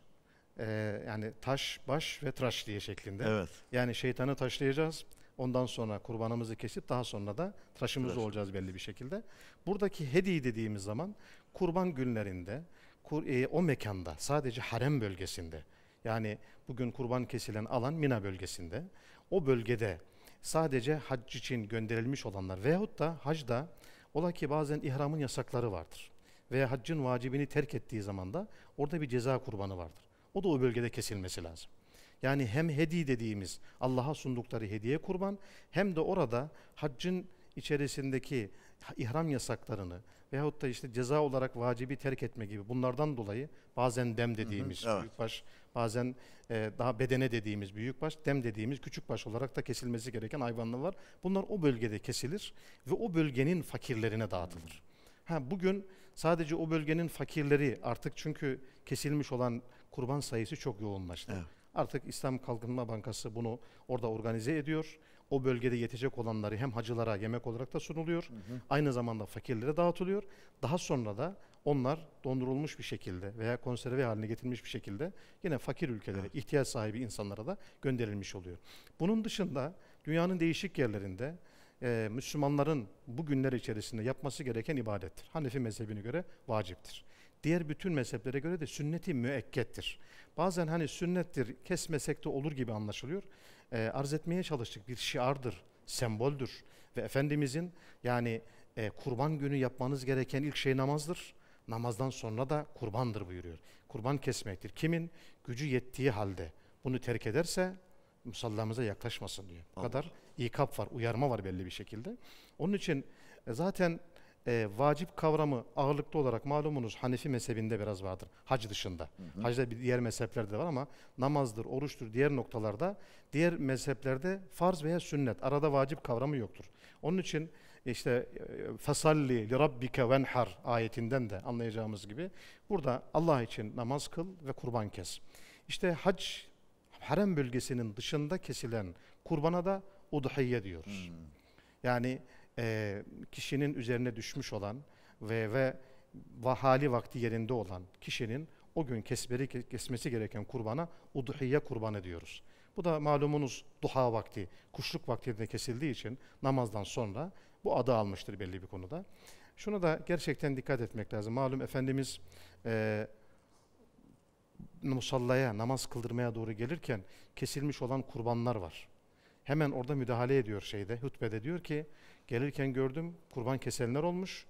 ee, yani taş, baş ve tıraş diye şeklinde. Evet. Yani şeytanı taşlayacağız. Ondan sonra kurbanımızı kesip daha sonra da tıraşımız Tıraş. olacağız belli bir şekilde. Buradaki hediye dediğimiz zaman kurban günlerinde kur, e, o mekanda sadece harem bölgesinde yani bugün kurban kesilen alan Mina bölgesinde o bölgede sadece hac için gönderilmiş olanlar veyahut da hacda ola ki bazen ihramın yasakları vardır veya haccın vacibini terk ettiği zaman da orada bir ceza kurbanı vardır. O da o bölgede kesilmesi lazım. Yani hem hedi dediğimiz Allah'a sundukları hediye kurban hem de orada haccın içerisindeki ihram yasaklarını veyahut da işte ceza olarak vacibi terk etme gibi bunlardan dolayı bazen dem dediğimiz hı hı, evet. büyükbaş, bazen e, daha bedene dediğimiz büyükbaş, dem dediğimiz küçükbaş olarak da kesilmesi gereken hayvanlar var. Bunlar o bölgede kesilir ve o bölgenin fakirlerine dağıtılır. Ha bugün sadece o bölgenin fakirleri artık çünkü kesilmiş olan kurban sayısı çok yoğunlaştı. Evet. Artık İslam Kalkınma Bankası bunu orada organize ediyor. O bölgede yetecek olanları hem hacılara yemek olarak da sunuluyor. Hı hı. Aynı zamanda fakirlere dağıtılıyor. Daha sonra da onlar dondurulmuş bir şekilde veya konserve haline getirilmiş bir şekilde yine fakir ülkelere, evet. ihtiyaç sahibi insanlara da gönderilmiş oluyor. Bunun dışında dünyanın değişik yerlerinde e, Müslümanların bu günler içerisinde yapması gereken ibadettir. Hanefi mezhebine göre vaciptir diğer bütün mezheplere göre de sünneti müekkettir. Bazen hani sünnettir kesmesek de olur gibi anlaşılıyor. E, arz etmeye çalıştık bir şiardır, semboldür ve Efendimizin yani e, kurban günü yapmanız gereken ilk şey namazdır. Namazdan sonra da kurbandır buyuruyor. Kurban kesmektir. Kimin gücü yettiği halde bunu terk ederse musallamıza yaklaşmasın diyor. Bu kadar ikap var, uyarma var belli bir şekilde. Onun için e, zaten e, vacip kavramı ağırlıklı olarak malumunuz Hanefi mezhebinde biraz vardır. Hac dışında. Hı hı. Hacda bir diğer mezheplerde de var ama namazdır, oruçtur diğer noktalarda diğer mezheplerde farz veya sünnet. Arada vacip kavramı yoktur. Onun için işte e, fasalli li rabbike venhar ayetinden de anlayacağımız gibi burada Allah için namaz kıl ve kurban kes. İşte hac harem bölgesinin dışında kesilen kurbana da udhiye diyoruz. Hmm. Yani e, kişinin üzerine düşmüş olan ve ve vahali vakti yerinde olan kişinin o gün kesmeli, kesmesi gereken kurbana uduhiye kurbanı diyoruz. Bu da malumunuz duha vakti, kuşluk vaktinde kesildiği için namazdan sonra bu adı almıştır belli bir konuda. Şuna da gerçekten dikkat etmek lazım. Malum Efendimiz e, musallaya, namaz kıldırmaya doğru gelirken kesilmiş olan kurbanlar var. Hemen orada müdahale ediyor şeyde, hutbede diyor ki Gelirken gördüm kurban kesenler olmuş.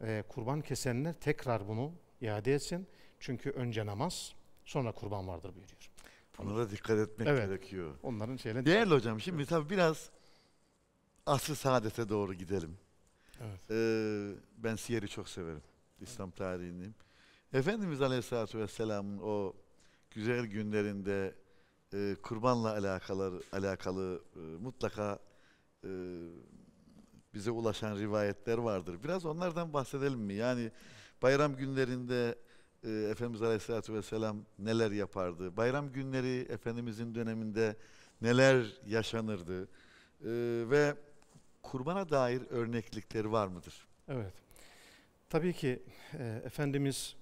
E, kurban kesenler tekrar bunu iade etsin. Çünkü önce namaz sonra kurban vardır buyuruyor. Buna da dikkat etmek evet, gerekiyor. Onların şeyine Değerli hocam şimdi tabii biraz asr-ı saadete doğru gidelim. Evet. Ee, ben Siyer'i çok severim. İslam tarihini. Efendimiz Aleyhisselatü Vesselam'ın o güzel günlerinde e, kurbanla alakalı, alakalı e, mutlaka e, bize ulaşan rivayetler vardır. Biraz onlardan bahsedelim mi? Yani bayram günlerinde e, Efendimiz Aleyhisselatü Vesselam neler yapardı? Bayram günleri Efendimizin döneminde neler yaşanırdı? E, ve kurbana dair örneklikleri var mıdır? Evet. Tabii ki e, Efendimiz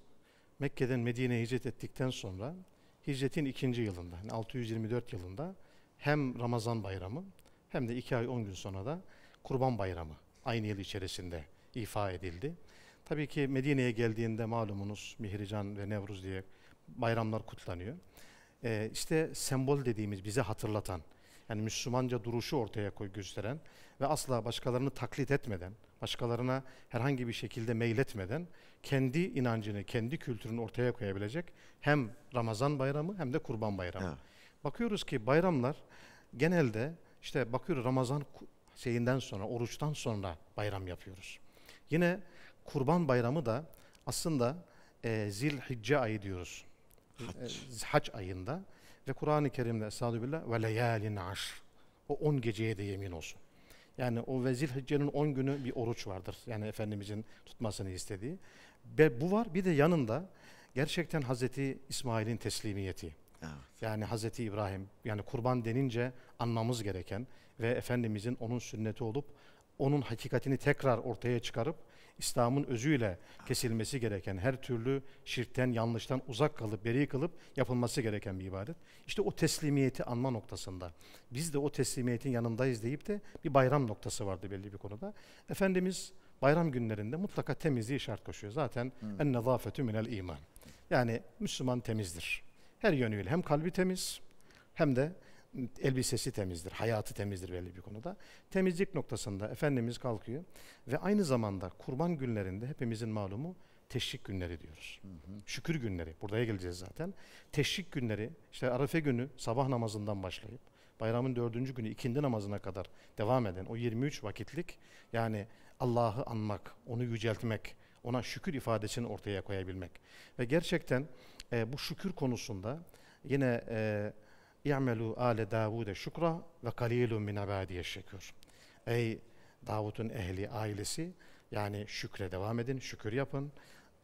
Mekke'den Medine'ye hicret ettikten sonra hicretin ikinci yılında, yani 624 yılında hem Ramazan bayramı hem de iki ay on gün sonra da Kurban Bayramı aynı yıl içerisinde ifa edildi. Tabii ki Medine'ye geldiğinde malumunuz Mihrican ve Nevruz diye bayramlar kutlanıyor. Ee, işte sembol dediğimiz bize hatırlatan, yani Müslümanca duruşu ortaya koy gösteren ve asla başkalarını taklit etmeden, başkalarına herhangi bir şekilde meyletmeden kendi inancını, kendi kültürünü ortaya koyabilecek hem Ramazan bayramı hem de Kurban bayramı. Ha. Bakıyoruz ki bayramlar genelde işte bakıyoruz Ramazan şeyinden sonra, oruçtan sonra bayram yapıyoruz. Yine kurban bayramı da aslında e, zilhicce ayı diyoruz. E, hac. E, hac ayında ve Kur'an-ı Kerim'de Estaizu Billah ve leyalin aşr. O 10 geceye de yemin olsun. Yani o ve zilhiccenin 10 günü bir oruç vardır. Yani Efendimizin tutmasını istediği. Ve bu var bir de yanında gerçekten Hazreti İsmail'in teslimiyeti. Evet. Yani Hazreti İbrahim yani kurban denince anlamamız gereken ve Efendimizin onun sünneti olup onun hakikatini tekrar ortaya çıkarıp İslam'ın özüyle kesilmesi gereken her türlü şirkten, yanlıştan uzak kalıp, beri kalıp yapılması gereken bir ibadet. İşte o teslimiyeti anma noktasında. Biz de o teslimiyetin yanındayız deyip de bir bayram noktası vardı belli bir konuda. Efendimiz bayram günlerinde mutlaka temizliği şart koşuyor. Zaten en nezafetü minel iman. Yani Müslüman temizdir. Her yönüyle hem kalbi temiz hem de elbisesi temizdir, hayatı temizdir belli bir konuda. Temizlik noktasında Efendimiz kalkıyor ve aynı zamanda kurban günlerinde hepimizin malumu teşrik günleri diyoruz. Hı hı. Şükür günleri, buraya geleceğiz zaten. Teşrik günleri, işte Arife günü sabah namazından başlayıp, bayramın dördüncü günü ikindi namazına kadar devam eden o 23 vakitlik, yani Allah'ı anmak, onu yüceltmek, ona şükür ifadesini ortaya koyabilmek. Ve gerçekten e, bu şükür konusunda yine e, İ'melû âle Davud'e şükra ve kalîlun min abâdiye şükür. Ey Davud'un ehli, ailesi yani şükre devam edin, şükür yapın.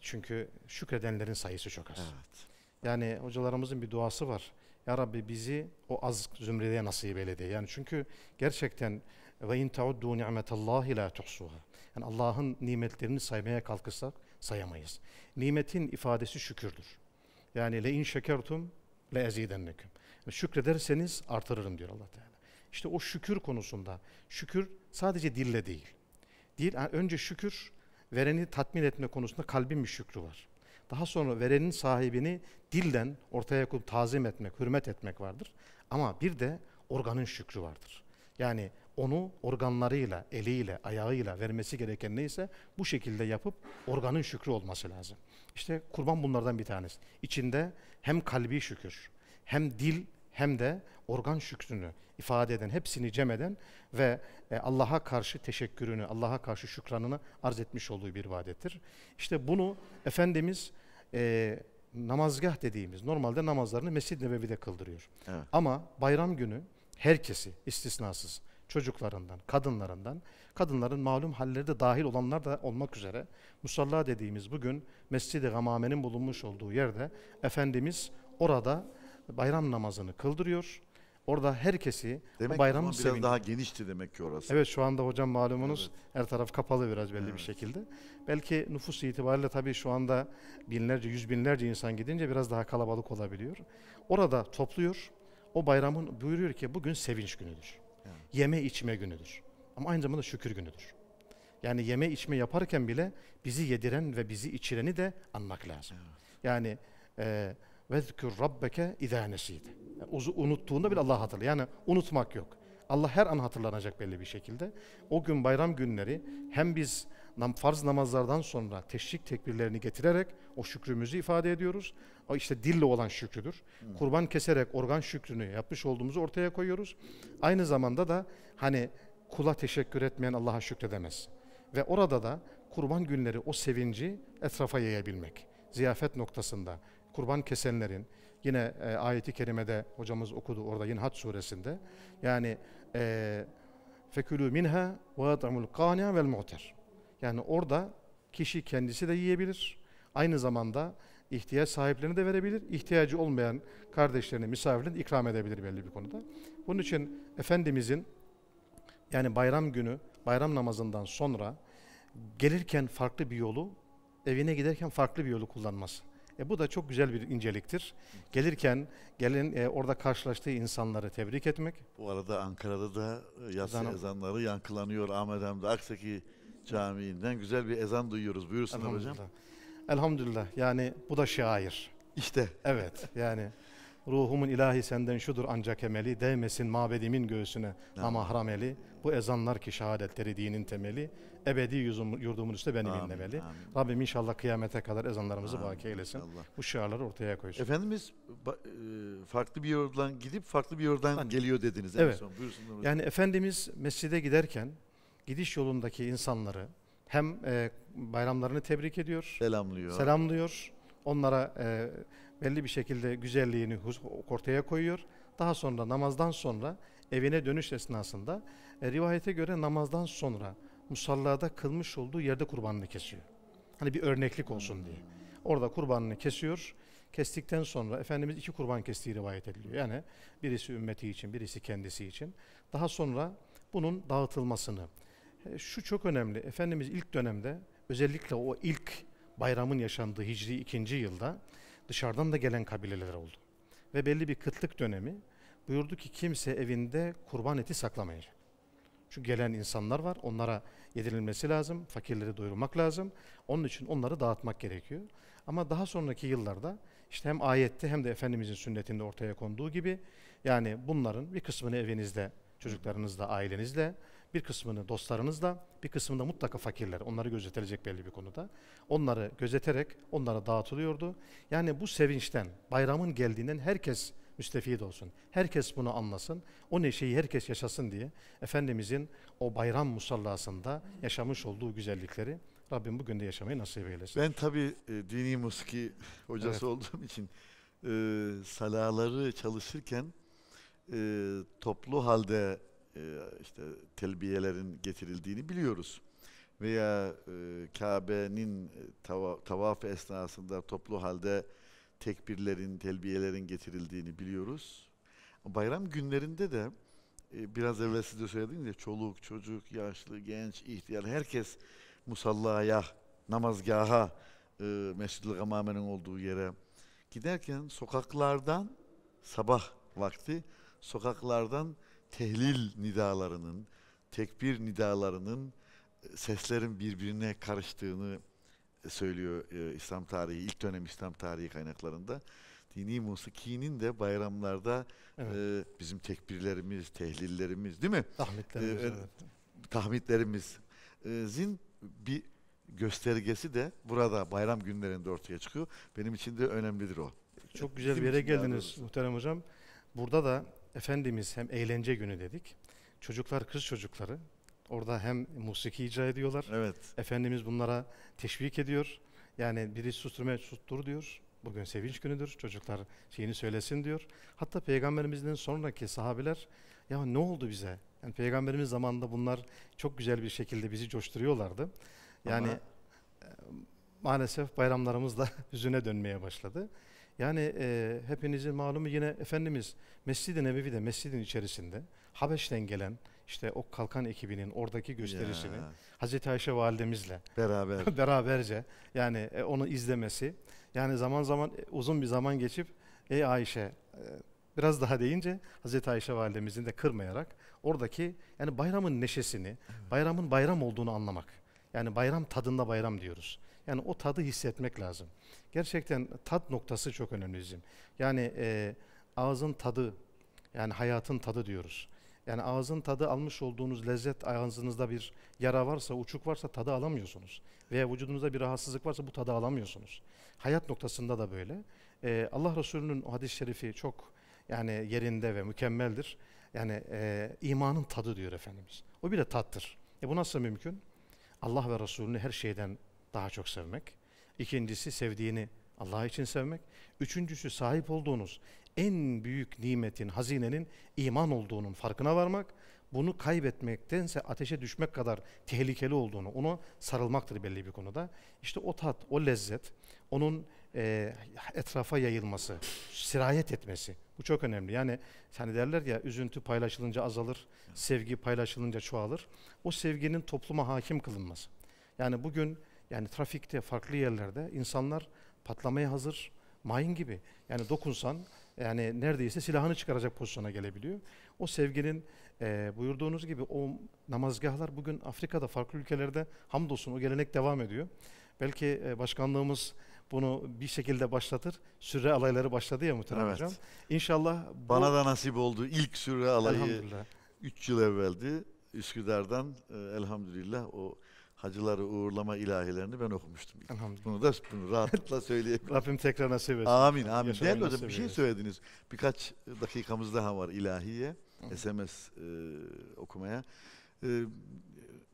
Çünkü şükredenlerin sayısı çok az. Evet. Yani hocalarımızın bir duası var. Ya Rabbi bizi o az zümreye nasip eyle diye. Yani çünkü gerçekten ve in tauddu ni'metallahi la tuhsuha. Yani Allah'ın nimetlerini saymaya kalkırsak sayamayız. Nimetin ifadesi şükürdür. Yani le in şekertum le ezidennekum. şükrederseniz artırırım diyor Allah Teala. İşte o şükür konusunda. Şükür sadece dille değil. Değil yani önce şükür vereni tatmin etme konusunda kalbin bir şükrü var. Daha sonra verenin sahibini dilden ortaya koyup tazim etmek, hürmet etmek vardır. Ama bir de organın şükrü vardır. Yani onu organlarıyla, eliyle, ayağıyla vermesi gereken neyse bu şekilde yapıp organın şükrü olması lazım. İşte kurban bunlardan bir tanesi. İçinde hem kalbi şükür, hem dil hem de organ şükrünü ifade eden, hepsini cem eden ve e, Allah'a karşı teşekkürünü, Allah'a karşı şükranını arz etmiş olduğu bir ibadettir. İşte bunu Efendimiz e, namazgah dediğimiz, normalde namazlarını Mescid-i Nebevi'de kıldırıyor. Evet. Ama bayram günü herkesi istisnasız çocuklarından, kadınlarından, kadınların malum halleri de dahil olanlar da olmak üzere musalla dediğimiz bugün Mescid-i Gamame'nin bulunmuş olduğu yerde Efendimiz orada bayram namazını kıldırıyor. Orada herkesi demek bayram ki biraz daha genişti demek ki orası. Evet şu anda hocam malumunuz evet. her taraf kapalı biraz belli evet. bir şekilde. Belki nüfus itibariyle tabii şu anda binlerce, yüz binlerce insan gidince biraz daha kalabalık olabiliyor. Orada topluyor. O bayramın buyuruyor ki bugün sevinç günüdür. Evet. Yeme içme günüdür. Ama aynı zamanda şükür günüdür. Yani yeme içme yaparken bile bizi yediren ve bizi içireni de anmak lazım. Evet. Yani e, vezkür rabbeke izâ nesîde. Unuttuğunda bile Allah hatırla. Yani unutmak yok. Allah her an hatırlanacak belli bir şekilde. O gün bayram günleri hem biz farz namazlardan sonra teşrik tekbirlerini getirerek o şükrümüzü ifade ediyoruz. O işte dille olan şükrüdür. Hmm. Kurban keserek organ şükrünü yapmış olduğumuzu ortaya koyuyoruz. Aynı zamanda da hani kula teşekkür etmeyen Allah'a şükredemez. Ve orada da kurban günleri o sevinci etrafa yayabilmek. Ziyafet noktasında kurban kesenlerin yine e, ayeti kerimede hocamız okudu orada yine Hac suresinde. Yani e, fekülü minha ve at'amul kâni'a vel mu'ter. Yani orada kişi kendisi de yiyebilir. Aynı zamanda ihtiyaç sahiplerini de verebilir. İhtiyacı olmayan kardeşlerine, misafirlerine ikram edebilir belli bir konuda. Bunun için Efendimizin yani bayram günü, bayram namazından sonra gelirken farklı bir yolu, evine giderken farklı bir yolu kullanması. E bu da çok güzel bir inceliktir. Gelirken gelin e, orada karşılaştığı insanları tebrik etmek. Bu arada Ankara'da da yatsı ezanları yankılanıyor Ahmet Hamdi Aksaki Camii'nden güzel bir ezan duyuyoruz. Buyursunlar Elhamdülillah. hocam. Elhamdülillah. Yani bu da şair. İşte. Evet. Yani ruhumun ilahi senden şudur ancak emeli, değmesin mabedimin göğsüne ha. eli. Bu ezanlar ki şehadetleri dinin temeli, ebedi yüzüm, yurdumun üstte beni amin, inlemeli. Amin. Rabbim inşallah kıyamete kadar ezanlarımızı amin, baki eylesin. Bu şiarları ortaya koysun. Efendimiz e, farklı bir yoldan gidip farklı bir yoldan geliyor dediniz. Evet. En son. Yani Efendimiz mescide giderken gidiş yolundaki insanları hem e, bayramlarını tebrik ediyor. Selamlıyor. Selamlıyor. Onlara e, belli bir şekilde güzelliğini ortaya koyuyor. Daha sonra namazdan sonra evine dönüş esnasında e, rivayete göre namazdan sonra musallada kılmış olduğu yerde kurbanını kesiyor. Hani bir örneklik olsun diye. Orada kurbanını kesiyor. Kestikten sonra Efendimiz iki kurban kestiği rivayet ediliyor. Yani birisi ümmeti için, birisi kendisi için. Daha sonra bunun dağıtılmasını, e, şu çok önemli. Efendimiz ilk dönemde özellikle o ilk bayramın yaşandığı Hicri ikinci yılda dışarıdan da gelen kabileler oldu. Ve belli bir kıtlık dönemi buyurdu ki kimse evinde kurban eti saklamayacak. Çünkü gelen insanlar var. Onlara yedirilmesi lazım. Fakirleri doyurmak lazım. Onun için onları dağıtmak gerekiyor. Ama daha sonraki yıllarda işte hem ayette hem de Efendimizin sünnetinde ortaya konduğu gibi yani bunların bir kısmını evinizde, çocuklarınızla, ailenizle, bir kısmını dostlarınızla, bir kısmını da mutlaka fakirler. Onları gözetilecek belli bir konuda. Onları gözeterek onlara dağıtılıyordu. Yani bu sevinçten, bayramın geldiğinden herkes müstefid olsun. Herkes bunu anlasın. O neşeyi herkes yaşasın diye Efendimizin o bayram musallasında yaşamış olduğu güzellikleri Rabbim bugün de yaşamayı nasip eylesin. Ben tabii e, dini muski hocası evet. olduğum için e, salaları çalışırken e, toplu halde e, işte telbiyelerin getirildiğini biliyoruz. Veya e, Kabe'nin e, tava, tavaf esnasında toplu halde tekbirlerin, telbiyelerin getirildiğini biliyoruz. Bayram günlerinde de biraz evvel siz de söylediğiniz gibi çoluk, çocuk, yaşlı, genç, ihtiyar herkes musallaya, namazgaha, e, Mescid-i Gamame'nin olduğu yere giderken sokaklardan sabah vakti sokaklardan tehlil nidalarının, tekbir nidalarının e, seslerin birbirine karıştığını e, söylüyor e, İslam tarihi, ilk dönem İslam tarihi kaynaklarında. Dini musikinin de bayramlarda evet. e, bizim tekbirlerimiz, tehlillerimiz değil mi? Tahmitlerimiz. E, evet. Tahmitlerimiz. E, zin bir göstergesi de burada bayram günlerinde ortaya çıkıyor. Benim için de önemlidir o. Çok güzel bir yere geldiniz muhterem hocam. Burada da Efendimiz hem eğlence günü dedik. Çocuklar, kız çocukları orada hem musiki icra ediyorlar. Evet. Efendimiz bunlara teşvik ediyor. Yani biri susturmaya sustur diyor. Bugün sevinç günüdür. Çocuklar şeyini söylesin diyor. Hatta peygamberimizden sonraki sahabiler, ya ne oldu bize? Yani peygamberimiz zamanında bunlar çok güzel bir şekilde bizi coşturuyorlardı. Yani Ama... E, maalesef bayramlarımız da [laughs] hüzüne dönmeye başladı. Yani e, hepinizin malumu yine Efendimiz Mescid-i Nebevi'de, mescidin içerisinde Habeş'ten gelen işte o kalkan ekibinin oradaki gösterisini ya. Hazreti Ayşe validemizle beraber [laughs] beraberce yani e, onu izlemesi yani zaman zaman e, uzun bir zaman geçip ey Ayşe e, biraz daha deyince Hazreti Ayşe validemizin de kırmayarak oradaki yani bayramın neşesini, evet. bayramın bayram olduğunu anlamak. Yani bayram tadında bayram diyoruz. Yani o tadı hissetmek lazım. Gerçekten tat noktası çok önemli bizim. Yani e, ağzın tadı, yani hayatın tadı diyoruz. Yani ağzın tadı almış olduğunuz lezzet ağzınızda bir yara varsa, uçuk varsa tadı alamıyorsunuz. Veya vücudunuzda bir rahatsızlık varsa bu tadı alamıyorsunuz. Hayat noktasında da böyle. Ee, Allah Resulü'nün o hadis-i şerifi çok yani yerinde ve mükemmeldir. Yani e, imanın tadı diyor Efendimiz. O bir de tattır. E bu nasıl mümkün? Allah ve Resulünü her şeyden daha çok sevmek. İkincisi sevdiğini Allah için sevmek. Üçüncüsü sahip olduğunuz en büyük nimetin, hazinenin iman olduğunun farkına varmak. Bunu kaybetmektense ateşe düşmek kadar tehlikeli olduğunu, onu sarılmaktır belli bir konuda. İşte o tat, o lezzet, onun e, etrafa yayılması, sirayet etmesi. Bu çok önemli. Yani hani derler ya üzüntü paylaşılınca azalır, sevgi paylaşılınca çoğalır. O sevginin topluma hakim kılınması. Yani bugün yani trafikte, farklı yerlerde insanlar patlamaya hazır, mayın gibi. Yani dokunsan yani neredeyse silahını çıkaracak pozisyona gelebiliyor. O sevginin e, buyurduğunuz gibi o namazgahlar bugün Afrika'da farklı ülkelerde hamdolsun o gelenek devam ediyor. Belki e, başkanlığımız bunu bir şekilde başlatır. Sürre alayları başladı ya Muhterem evet. Hocam. İnşallah bu... Bana da nasip oldu. ilk sürre alayı 3 yıl evveldi. Üsküdar'dan e, elhamdülillah o hacıları uğurlama ilahilerini ben okumuştum. Bunu da bunu rahatlıkla söyleyebilirim. [laughs] Rabbim tekrar nasip etsin. Amin amin. Değerli hocam bir şey söylediniz. Birkaç dakikamız daha var ilahiye. SMS e, okumaya. E,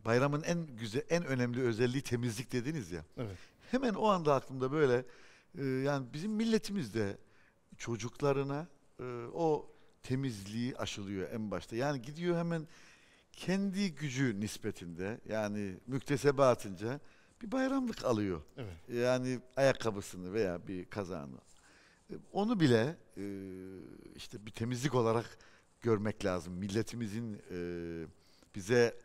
bayramın en güzel, en önemli özelliği temizlik dediniz ya. Evet. Hemen o anda aklımda böyle e, yani bizim milletimiz de çocuklarına e, o temizliği aşılıyor en başta. Yani gidiyor hemen kendi gücü nispetinde yani müktesebatınca bir bayramlık alıyor. Evet. Yani ayakkabısını veya bir kazağını. E, onu bile e, işte bir temizlik olarak görmek lazım. Milletimizin e, bize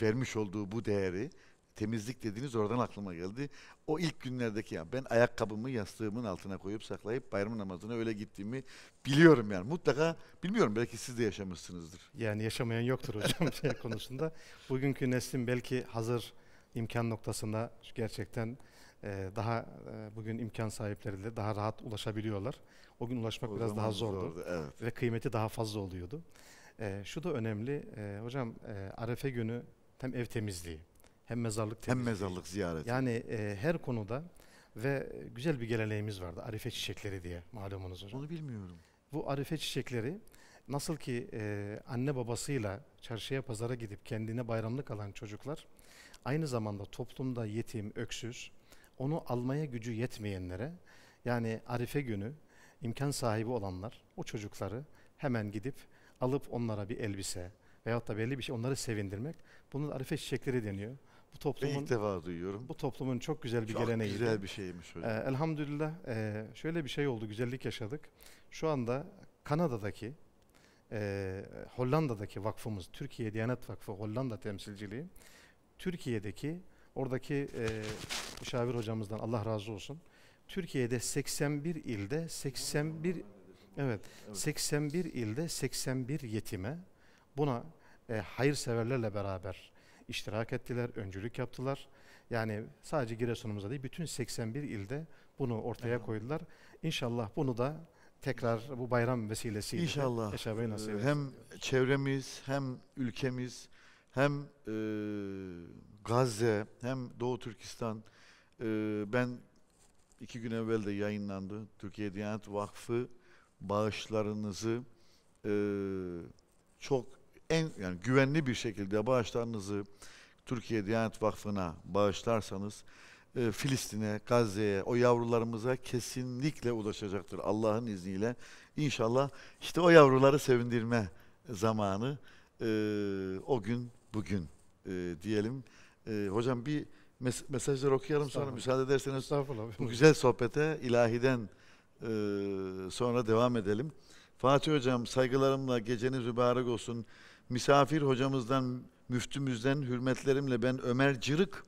vermiş olduğu bu değeri temizlik dediğiniz oradan aklıma geldi. O ilk günlerdeki ya ben ayakkabımı yastığımın altına koyup saklayıp bayram namazına öyle gittiğimi biliyorum yani. Mutlaka bilmiyorum belki siz de yaşamışsınızdır. Yani yaşamayan yoktur hocam [laughs] şey konusunda. Bugünkü neslin belki hazır imkan noktasında gerçekten e, daha e, bugün imkan sahipleriyle daha rahat ulaşabiliyorlar. O gün ulaşmak o biraz daha zordu, zordu evet. ve kıymeti daha fazla oluyordu. E, şu da önemli, e, hocam e, Arefe günü hem ev temizliği, hem mezarlık temizliği. Hem mezarlık ziyareti. Yani e, her konuda ve güzel bir geleneğimiz vardı. Arife çiçekleri diye malumunuz hocam. Onu bilmiyorum. Bu arife çiçekleri nasıl ki e, anne babasıyla çarşıya pazara gidip kendine bayramlık alan çocuklar aynı zamanda toplumda yetim, öksüz, onu almaya gücü yetmeyenlere yani arife günü imkan sahibi olanlar o çocukları hemen gidip alıp onlara bir elbise veyahut da belli bir şey onları sevindirmek. Bunun arife çiçekleri deniyor. Bu toplumun ilk defa duyuyorum. Bu toplumun çok güzel bir çok geleneği. güzel bir şeymiş hocam. Ee, elhamdülillah e, şöyle bir şey oldu, güzellik yaşadık. Şu anda Kanada'daki e, Hollanda'daki vakfımız, Türkiye Diyanet Vakfı Hollanda temsilciliği, Türkiye'deki oradaki e, müşavir hocamızdan Allah razı olsun. Türkiye'de 81 ilde 81 evet, evet. 81 ilde 81 yetime buna e, hayırseverlerle beraber iştirak ettiler, öncülük yaptılar. Yani sadece Giresun'umuza değil, bütün 81 ilde bunu ortaya evet. koydular. İnşallah bunu da tekrar bu bayram vesilesiyle İnşallah. nasip ee, Hem diyoruz. çevremiz, hem ülkemiz, hem e, Gazze, hem Doğu Türkistan. E, ben iki gün evvel de yayınlandı. Türkiye Diyanet Vakfı bağışlarınızı e, çok en yani güvenli bir şekilde bağışlarınızı Türkiye Diyanet Vakfı'na bağışlarsanız e, Filistin'e, Gazze'ye, o yavrularımıza kesinlikle ulaşacaktır Allah'ın izniyle. İnşallah işte o yavruları sevindirme zamanı e, o gün bugün e, diyelim. E, hocam bir mes mesajları okuyalım sonra müsaade ederseniz bu güzel sohbete ilahiden e, sonra devam edelim. Fatih Hocam saygılarımla geceniz mübarek olsun misafir hocamızdan, müftümüzden hürmetlerimle ben Ömer Cırık.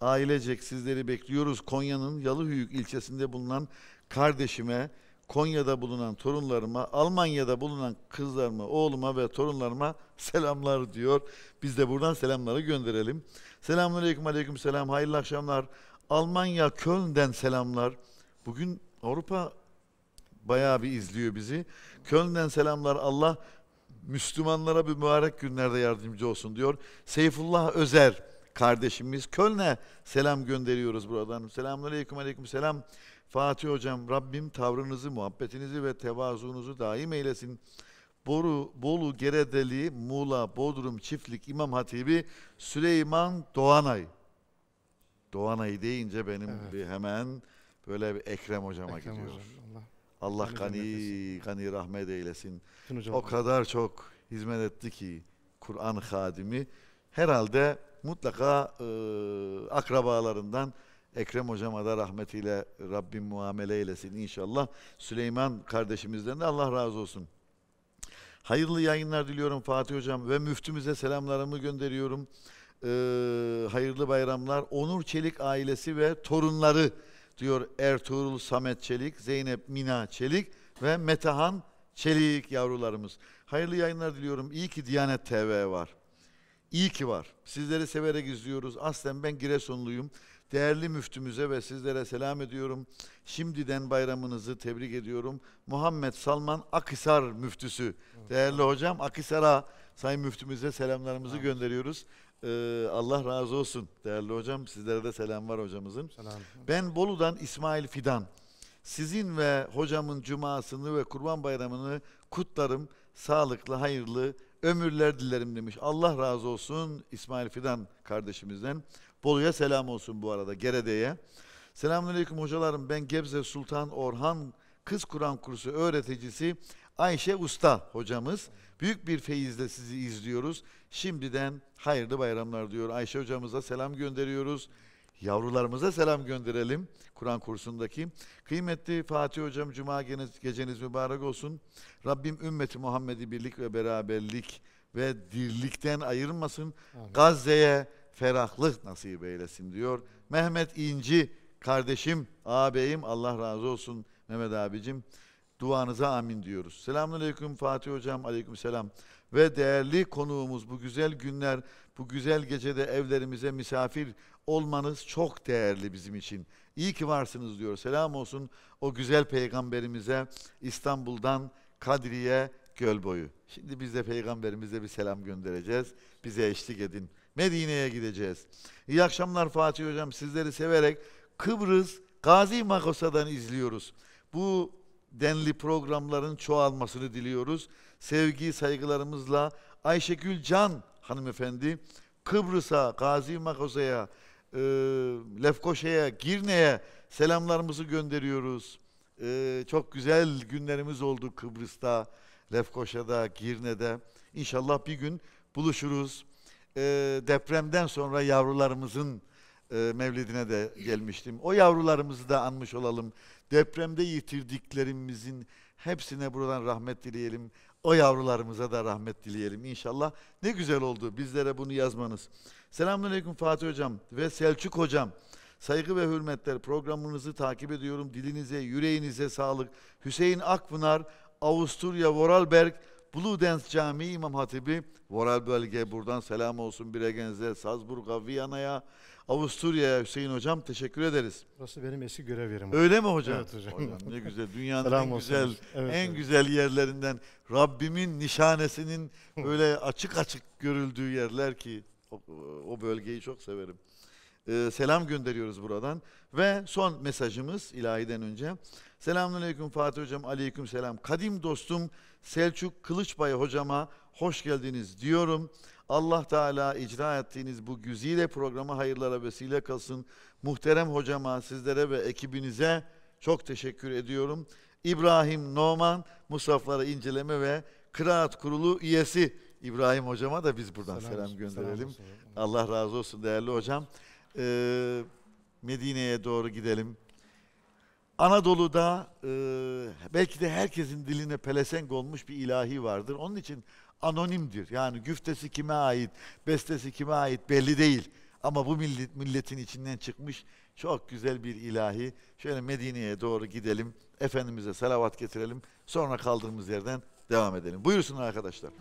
Ailecek sizleri bekliyoruz. Konya'nın Yalıhüyük ilçesinde bulunan kardeşime, Konya'da bulunan torunlarıma, Almanya'da bulunan kızlarıma, oğluma ve torunlarıma selamlar diyor. Biz de buradan selamları gönderelim. Selamünaleyküm, aleyküm selam, hayırlı akşamlar. Almanya Köln'den selamlar. Bugün Avrupa bayağı bir izliyor bizi. Köln'den selamlar. Allah Müslümanlara bir mübarek günlerde yardımcı olsun diyor. Seyfullah Özer kardeşimiz. Köln'e selam gönderiyoruz buradan. Selamünaleyküm aleyküm selam. Fatih hocam Rabbim tavrınızı, muhabbetinizi ve tevazuunuzu daim eylesin. Boru, Bolu, Geredeli, Muğla, Bodrum, Çiftlik, İmam Hatibi Süleyman Doğanay. Doğanay deyince benim evet. bir hemen böyle bir Ekrem hocama Ekrem gidiyor. Hocam, Allah Allah Gani Gani, Gani rahmet eylesin. o kadar çok hizmet etti ki Kur'an hadimi. Herhalde mutlaka e, akrabalarından Ekrem hocama da rahmetiyle Rabbim muamele eylesin inşallah. Süleyman kardeşimizden de Allah razı olsun. Hayırlı yayınlar diliyorum Fatih hocam ve müftümüze selamlarımı gönderiyorum. Ee, hayırlı bayramlar. Onur Çelik ailesi ve torunları diyor Ertuğrul Samet Çelik, Zeynep Mina Çelik ve Metehan Çelik yavrularımız. Hayırlı yayınlar diliyorum. İyi ki Diyanet TV var. İyi ki var. Sizleri severek izliyoruz. Aslen ben Giresunluyum. Değerli müftümüze ve sizlere selam ediyorum. Şimdiden bayramınızı tebrik ediyorum. Muhammed Salman Akhisar müftüsü. Değerli hocam Akhisar'a Sayın Müftümüze selamlarımızı gönderiyoruz. Ee, Allah razı olsun değerli hocam. Sizlere de selam var hocamızın. Selam. Ben Bolu'dan İsmail Fidan. Sizin ve hocamın cumasını ve kurban bayramını kutlarım. Sağlıklı, hayırlı ömürler dilerim demiş. Allah razı olsun İsmail Fidan kardeşimizden. Bolu'ya selam olsun bu arada Gerede'ye. Selamünaleyküm hocalarım ben Gebze Sultan Orhan Kız Kur'an kursu öğreticisi Ayşe Usta hocamız. Büyük bir feyizle sizi izliyoruz. Şimdiden hayırlı bayramlar diyor. Ayşe hocamıza selam gönderiyoruz. Yavrularımıza selam gönderelim Kur'an kursundaki. Kıymetli Fatih Hocam Cuma geceniz mübarek olsun. Rabbim ümmeti Muhammed'i birlik ve beraberlik ve dirlikten ayırmasın. Gazze'ye ferahlık nasip eylesin diyor. Mehmet İnci kardeşim, ağabeyim Allah razı olsun Mehmet abicim. Duanıza amin diyoruz. Selamünaleyküm Fatih Hocam. Aleyküm selam. Ve değerli konuğumuz bu güzel günler, bu güzel gecede evlerimize misafir olmanız çok değerli bizim için. İyi ki varsınız diyor. Selam olsun o güzel peygamberimize İstanbul'dan Kadriye Gölboyu. Şimdi biz de peygamberimize bir selam göndereceğiz. Bize eşlik edin. Medine'ye gideceğiz. İyi akşamlar Fatih Hocam. Sizleri severek Kıbrıs Gazi Makosa'dan izliyoruz. Bu denli programların çoğalmasını diliyoruz. Sevgi saygılarımızla Ayşegül Can hanımefendi Kıbrıs'a, Gazi Makosa'ya, e, Lefkoşa'ya, Girne'ye selamlarımızı gönderiyoruz. E, çok güzel günlerimiz oldu Kıbrıs'ta, Lefkoşa'da, Girne'de. İnşallah bir gün buluşuruz. E, depremden sonra yavrularımızın e, mevlidine de gelmiştim. O yavrularımızı da anmış olalım. Depremde yitirdiklerimizin hepsine buradan rahmet dileyelim. O yavrularımıza da rahmet dileyelim inşallah. Ne güzel oldu bizlere bunu yazmanız. Selamünaleyküm Fatih Hocam ve Selçuk Hocam. Saygı ve hürmetler programınızı takip ediyorum. Dilinize, yüreğinize sağlık. Hüseyin Akpınar, Avusturya Vorarlberg, Blue Dance Camii İmam Hatibi, Vorarlberg'e buradan selam olsun Bregenze, Salzburg'a, Viyana'ya, Avusturya'ya Hüseyin Hocam teşekkür ederiz. Burası benim eski görev yerim. Öyle mi hocam? Evet hocam. hocam ne güzel. Dünyanın Selam en güzel evet, en evet. güzel yerlerinden Rabbimin nişanesinin böyle açık açık görüldüğü yerler ki o, o bölgeyi çok severim. Ee, selam gönderiyoruz buradan ve son mesajımız ilahiden önce. Selamünaleyküm Fatih hocam. Aleyküm selam. Kadim dostum Selçuk Kılıçbay hocama hoş geldiniz diyorum. Allah Teala icra ettiğiniz bu güzide programa hayırlara vesile kalsın. Muhterem hocama, sizlere ve ekibinize çok teşekkür ediyorum. İbrahim Noman, Musafları inceleme ve Kıraat Kurulu üyesi İbrahim hocama da biz buradan selam, selam gönderelim. Selam Allah razı olsun değerli hocam. Ee, Medine'ye doğru gidelim. Anadolu'da e, belki de herkesin diline pelesenk olmuş bir ilahi vardır. Onun için anonimdir. Yani güftesi kime ait, bestesi kime ait belli değil. Ama bu millet, milletin içinden çıkmış çok güzel bir ilahi. Şöyle Medine'ye doğru gidelim. Efendimiz'e salavat getirelim. Sonra kaldığımız yerden devam edelim. Buyursun arkadaşlar. Müzik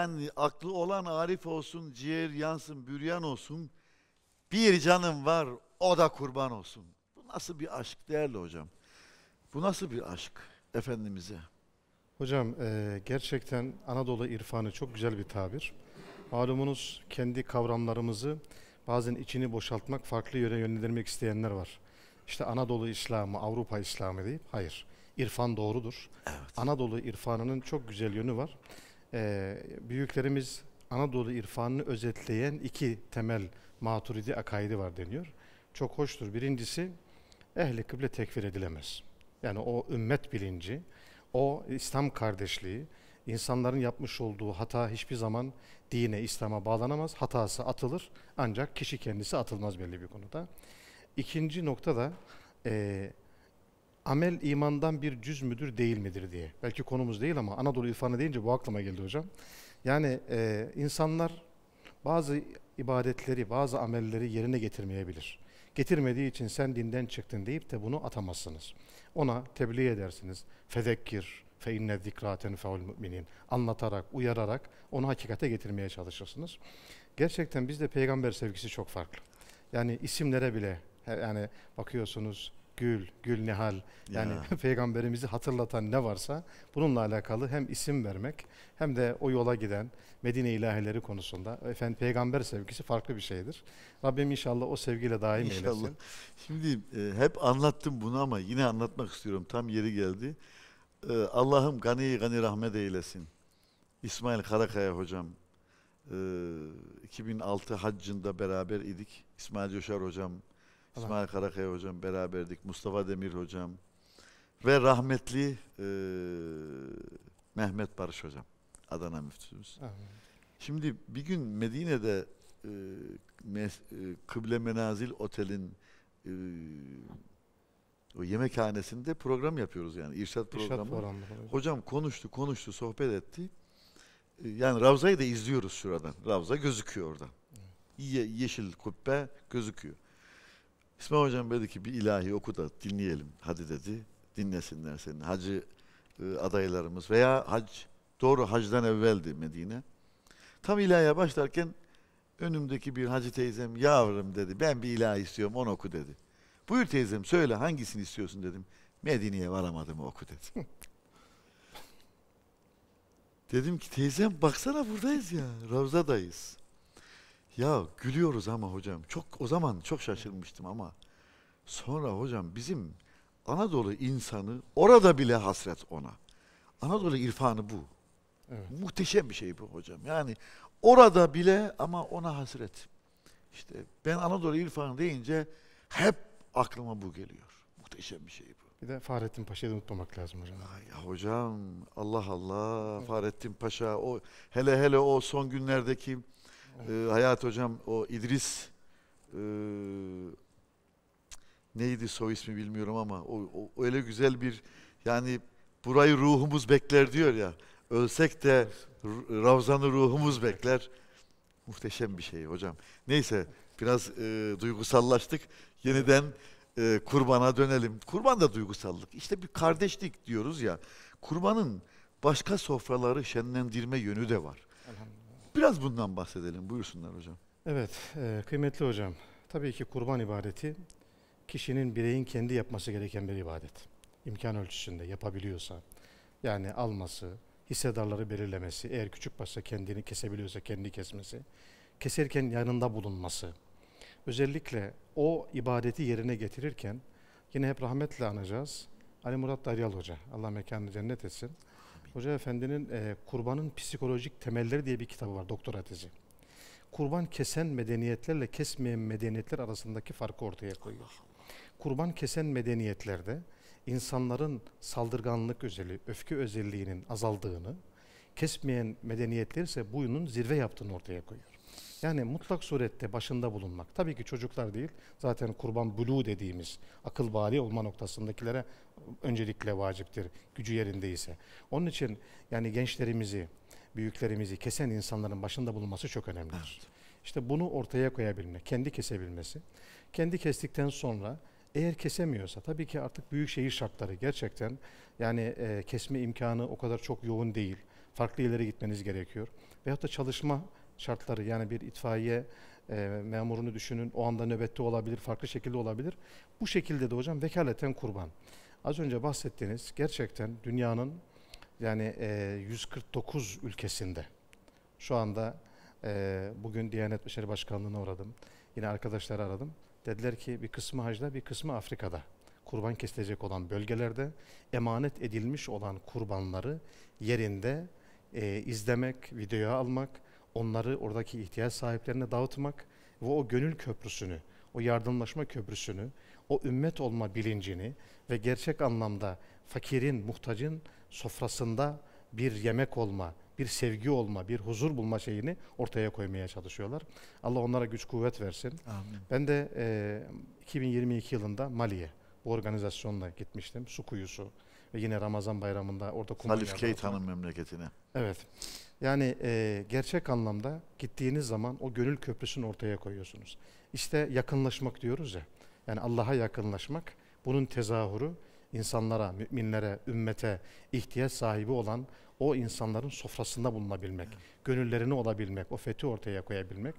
Yani aklı olan arif olsun, ciğer yansın, büryan olsun. Bir canım var, o da kurban olsun. Bu nasıl bir aşk değerli hocam? Bu nasıl bir aşk Efendimiz'e? Hocam e, gerçekten Anadolu irfanı çok güzel bir tabir. Malumunuz kendi kavramlarımızı bazen içini boşaltmak, farklı yöne yönlendirmek isteyenler var. İşte Anadolu İslamı, Avrupa İslamı deyip hayır. İrfan doğrudur. Evet. Anadolu irfanının çok güzel yönü var e, büyüklerimiz Anadolu irfanını özetleyen iki temel maturidi akaidi var deniyor. Çok hoştur. Birincisi ehli kıble tekfir edilemez. Yani o ümmet bilinci, o İslam kardeşliği, insanların yapmış olduğu hata hiçbir zaman dine, İslam'a bağlanamaz. Hatası atılır ancak kişi kendisi atılmaz belli bir konuda. İkinci nokta da e, amel imandan bir cüz müdür değil midir diye. Belki konumuz değil ama Anadolu irfanı deyince bu aklıma geldi hocam. Yani e, insanlar bazı ibadetleri, bazı amelleri yerine getirmeyebilir. Getirmediği için sen dinden çıktın deyip de bunu atamazsınız. Ona tebliğ edersiniz. Fezekkir, fe inne zikra tenfeul müminin. Anlatarak, uyararak onu hakikate getirmeye çalışırsınız. Gerçekten bizde peygamber sevgisi çok farklı. Yani isimlere bile yani bakıyorsunuz gül, gül nihal yani ya. [laughs] peygamberimizi hatırlatan ne varsa bununla alakalı hem isim vermek hem de o yola giden Medine ilahileri konusunda efendim peygamber sevgisi farklı bir şeydir. Rabbim inşallah o sevgiyle daim inşallah. eylesin. Şimdi e, hep anlattım bunu ama yine anlatmak istiyorum tam yeri geldi. E, Allah'ım gani gani rahmet eylesin. İsmail Karakaya hocam e, 2006 haccında beraber idik. İsmail Coşar hocam İsmail Karakaya hocam beraberdik. Mustafa Demir hocam. Ve rahmetli e, Mehmet Barış hocam. Adana müftümüz. Şimdi bir gün Medine'de e, mes, e, Kıble Menazil Otel'in e, o yemekhanesinde program yapıyoruz yani. İrşat programı. İrşat Hocam konuştu, konuştu, sohbet etti. E, yani Ravza'yı da izliyoruz şuradan. Ravza gözüküyor orada. Ye, yeşil kubbe gözüküyor. İsmail Hocam dedi ki bir ilahi oku da dinleyelim. Hadi dedi dinlesinler seni. Hacı e, adaylarımız veya hac doğru hacdan evveldi Medine. Tam ilahiye başlarken önümdeki bir hacı teyzem yavrum dedi ben bir ilahi istiyorum onu oku dedi. Buyur teyzem söyle hangisini istiyorsun dedim. Medine'ye varamadım oku dedi. [laughs] dedim ki teyzem baksana buradayız ya Ravza'dayız. Ya gülüyoruz ama hocam. Çok o zaman çok şaşırmıştım ama sonra hocam bizim Anadolu insanı orada bile hasret ona. Anadolu irfanı bu. Evet. Muhteşem bir şey bu hocam. Yani orada bile ama ona hasret. İşte ben Anadolu irfanı deyince hep aklıma bu geliyor. Muhteşem bir şey bu. Bir de Fahrettin Paşa'yı unutmamak lazım hocam. Ay hocam Allah Allah Fahrettin Paşa o hele hele o son günlerdeki e, ee, Hayat Hocam o İdris e, neydi soy ismi bilmiyorum ama o, o öyle güzel bir yani burayı ruhumuz bekler diyor ya. Ölsek de Ravzan'ı ruhumuz bekler. Muhteşem bir şey hocam. Neyse biraz e, duygusallaştık. Yeniden e, kurbana dönelim. Kurban da duygusallık. İşte bir kardeşlik diyoruz ya. Kurbanın başka sofraları şenlendirme yönü de var. Biraz bundan bahsedelim. Buyursunlar hocam. Evet, e, kıymetli hocam. Tabii ki kurban ibadeti kişinin bireyin kendi yapması gereken bir ibadet. İmkan ölçüsünde yapabiliyorsa, yani alması, hissedarları belirlemesi, eğer küçük başsa kendini kesebiliyorsa kendi kesmesi, keserken yanında bulunması. Özellikle o ibadeti yerine getirirken yine hep rahmetle anacağız. Ali Murat Daryal Hoca, Allah mekanını cennet etsin. Hoca Efendi'nin e, Kurbanın Psikolojik Temelleri diye bir kitabı var doktora tezi. Kurban kesen medeniyetlerle kesmeyen medeniyetler arasındaki farkı ortaya koyuyor. Kurban kesen medeniyetlerde insanların saldırganlık özelliği, öfke özelliğinin azaldığını, kesmeyen medeniyetler ise buyunun zirve yaptığını ortaya koyuyor. Yani mutlak surette başında bulunmak. Tabii ki çocuklar değil. Zaten kurban bulu dediğimiz akıl bari olma noktasındakilere öncelikle vaciptir. Gücü yerindeyse. Onun için yani gençlerimizi, büyüklerimizi kesen insanların başında bulunması çok önemlidir. Evet. İşte bunu ortaya koyabilmek, kendi kesebilmesi. Kendi kestikten sonra eğer kesemiyorsa tabii ki artık büyük şehir şartları gerçekten yani e, kesme imkanı o kadar çok yoğun değil. Farklı yerlere gitmeniz gerekiyor. Veyahut da çalışma şartları yani bir itfaiye e, memurunu düşünün o anda nöbette olabilir farklı şekilde olabilir. Bu şekilde de hocam vekaleten kurban. Az önce bahsettiğiniz gerçekten dünyanın yani e, 149 ülkesinde şu anda e, bugün Diyanet İşleri Başkanlığı'na uğradım. Yine arkadaşları aradım. Dediler ki bir kısmı hacda bir kısmı Afrika'da kurban kesilecek olan bölgelerde emanet edilmiş olan kurbanları yerinde e, izlemek, videoya almak, onları oradaki ihtiyaç sahiplerine dağıtmak ve o gönül köprüsünü, o yardımlaşma köprüsünü, o ümmet olma bilincini ve gerçek anlamda fakirin, muhtacın sofrasında bir yemek olma, bir sevgi olma, bir huzur bulma şeyini ortaya koymaya çalışıyorlar. Allah onlara güç kuvvet versin. Amin. Ben de e, 2022 yılında Mali'ye bu organizasyonla gitmiştim. Su kuyusu ve yine Ramazan bayramında orada kumanya. Salif Keyt Hanım memleketine. Evet. Yani e, gerçek anlamda gittiğiniz zaman o gönül köprüsünü ortaya koyuyorsunuz. İşte yakınlaşmak diyoruz ya. Yani Allah'a yakınlaşmak bunun tezahürü insanlara, müminlere, ümmete ihtiyaç sahibi olan o insanların sofrasında bulunabilmek, evet. gönüllerini olabilmek, o fethi ortaya koyabilmek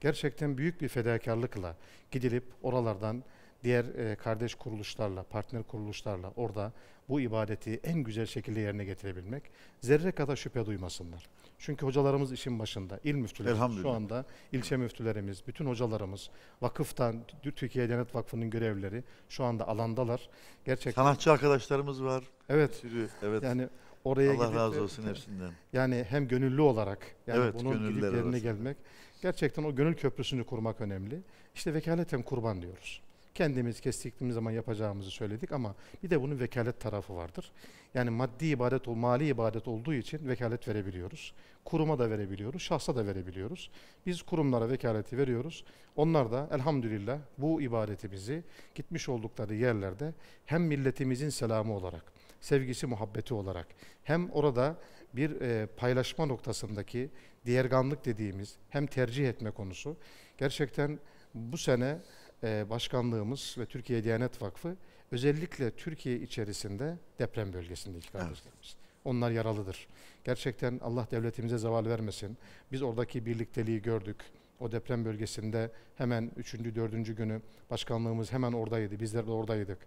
gerçekten büyük bir fedakarlıkla gidilip oralardan diğer e, kardeş kuruluşlarla, partner kuruluşlarla orada bu ibadeti en güzel şekilde yerine getirebilmek. Zerre kadar şüphe duymasınlar. Çünkü hocalarımız işin başında. İl müftüleri şu anda ilçe müftülerimiz, bütün hocalarımız, vakıftan, Türkiye Diyanet Vakfı'nın görevlileri şu anda alandalar. Gerçekten sanatçı arkadaşlarımız var. Evet. Sürü, evet. Yani oraya Allah gidip, razı olsun hepsinden. Yani hem gönüllü olarak yani evet, bunun gidip yerine arasında. gelmek. Gerçekten o gönül köprüsünü kurmak önemli. İşte vekaleten kurban diyoruz. Kendimiz kestiğimiz zaman yapacağımızı söyledik ama bir de bunun vekalet tarafı vardır. Yani maddi ibadet, mali ibadet olduğu için vekalet verebiliyoruz. Kuruma da verebiliyoruz, şahsa da verebiliyoruz. Biz kurumlara vekaleti veriyoruz. Onlar da elhamdülillah bu ibadetimizi gitmiş oldukları yerlerde hem milletimizin selamı olarak, sevgisi, muhabbeti olarak hem orada bir e, paylaşma noktasındaki diğerganlık dediğimiz hem tercih etme konusu gerçekten bu sene e, başkanlığımız ve Türkiye Diyanet Vakfı özellikle Türkiye içerisinde deprem bölgesindeki kardeşlerimiz, Evet. Onlar yaralıdır. Gerçekten Allah devletimize zeval vermesin. Biz oradaki birlikteliği gördük. O deprem bölgesinde hemen 3. 4. günü başkanlığımız hemen oradaydı. Bizler de oradaydık.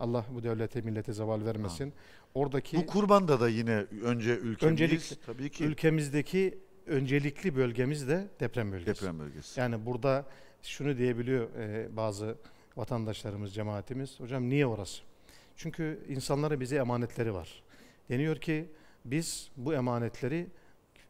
Allah bu devlete millete zeval vermesin. Ha. Oradaki Bu kurbanda da yine önce ülkemiz öncelik, tabii ki ülkemizdeki öncelikli bölgemiz de deprem bölgesi. Deprem bölgesi. Yani burada şunu diyebiliyor e, bazı vatandaşlarımız, cemaatimiz. Hocam niye orası? Çünkü insanlara bize emanetleri var. Deniyor ki biz bu emanetleri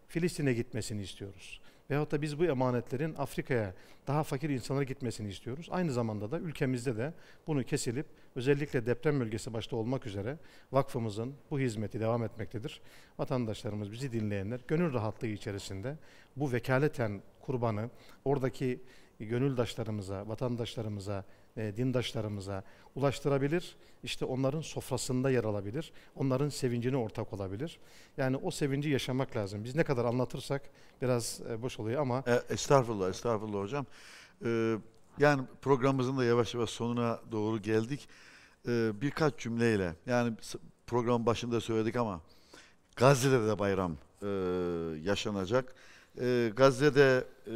Filistin'e gitmesini istiyoruz. Veyahut da biz bu emanetlerin Afrika'ya daha fakir insanlara gitmesini istiyoruz. Aynı zamanda da ülkemizde de bunu kesilip özellikle deprem bölgesi başta olmak üzere vakfımızın bu hizmeti devam etmektedir. Vatandaşlarımız, bizi dinleyenler gönül rahatlığı içerisinde bu vekaleten kurbanı, oradaki gönüldaşlarımıza, vatandaşlarımıza, e, dindaşlarımıza ulaştırabilir. İşte onların sofrasında yer alabilir. Onların sevincine ortak olabilir. Yani o sevinci yaşamak lazım. Biz ne kadar anlatırsak biraz e, boş oluyor ama... E, estağfurullah, estağfurullah hocam. E, yani programımızın da yavaş yavaş sonuna doğru geldik. birkaç cümleyle, yani program başında söyledik ama Gazze'de de bayram e, yaşanacak. E, Gazze'de e,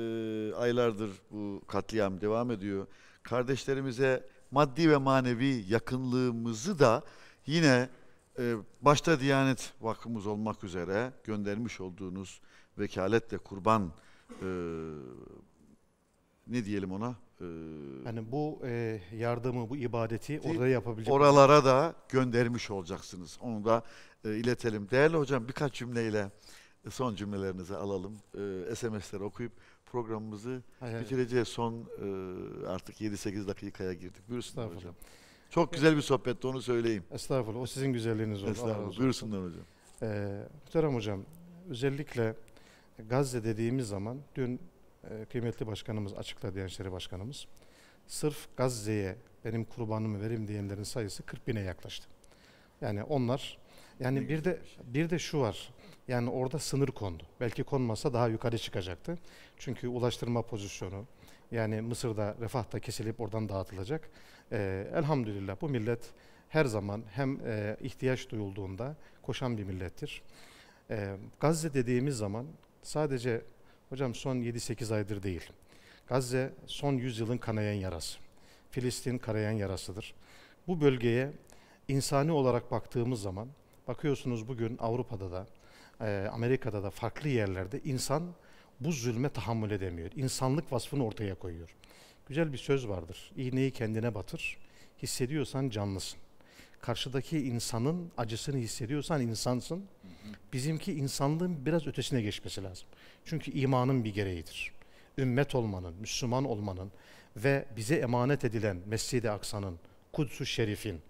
aylardır bu katliam devam ediyor. Kardeşlerimize maddi ve manevi yakınlığımızı da yine e, başta Diyanet Vakfımız olmak üzere göndermiş olduğunuz vekaletle kurban e, ne diyelim ona? E, yani bu e, yardımı, bu ibadeti orada yapabilecek. Oralara da göndermiş olacaksınız. Onu da e, iletelim. Değerli hocam birkaç cümleyle son cümlelerinizi alalım. E, ee, SMS'leri okuyup programımızı Hayır, bitireceğiz. Son e, artık 7-8 dakikaya girdik. Buyursunlar hocam. Çok güzel bir sohbetti onu söyleyeyim. Estağfurullah. O sizin güzelliğiniz oldu. Estağfurullah. Buyursunlar hocam. Ee, muhterem hocam özellikle Gazze dediğimiz zaman dün e, kıymetli başkanımız açıkladı Diyanet Başkanımız. Sırf Gazze'ye benim kurbanımı verim diyenlerin sayısı 40 bine yaklaştı. Yani onlar yani bir de bir de şu var. Yani orada sınır kondu. Belki konmasa daha yukarı çıkacaktı. Çünkü ulaştırma pozisyonu yani Mısır'da refahta kesilip oradan dağıtılacak. Ee, elhamdülillah bu millet her zaman hem e, ihtiyaç duyulduğunda koşan bir millettir. Ee, Gazze dediğimiz zaman sadece hocam son 7-8 aydır değil. Gazze son 100 yılın kanayan yarası. Filistin kanayan yarasıdır. Bu bölgeye insani olarak baktığımız zaman bakıyorsunuz bugün Avrupa'da da e, Amerika'da da farklı yerlerde insan bu zulme tahammül edemiyor. İnsanlık vasfını ortaya koyuyor. Güzel bir söz vardır. İğneyi kendine batır. Hissediyorsan canlısın. Karşıdaki insanın acısını hissediyorsan insansın. Bizimki insanlığın biraz ötesine geçmesi lazım. Çünkü imanın bir gereğidir. Ümmet olmanın, Müslüman olmanın ve bize emanet edilen Mescid-i Aksa'nın, Kudüs-ü Şerif'in,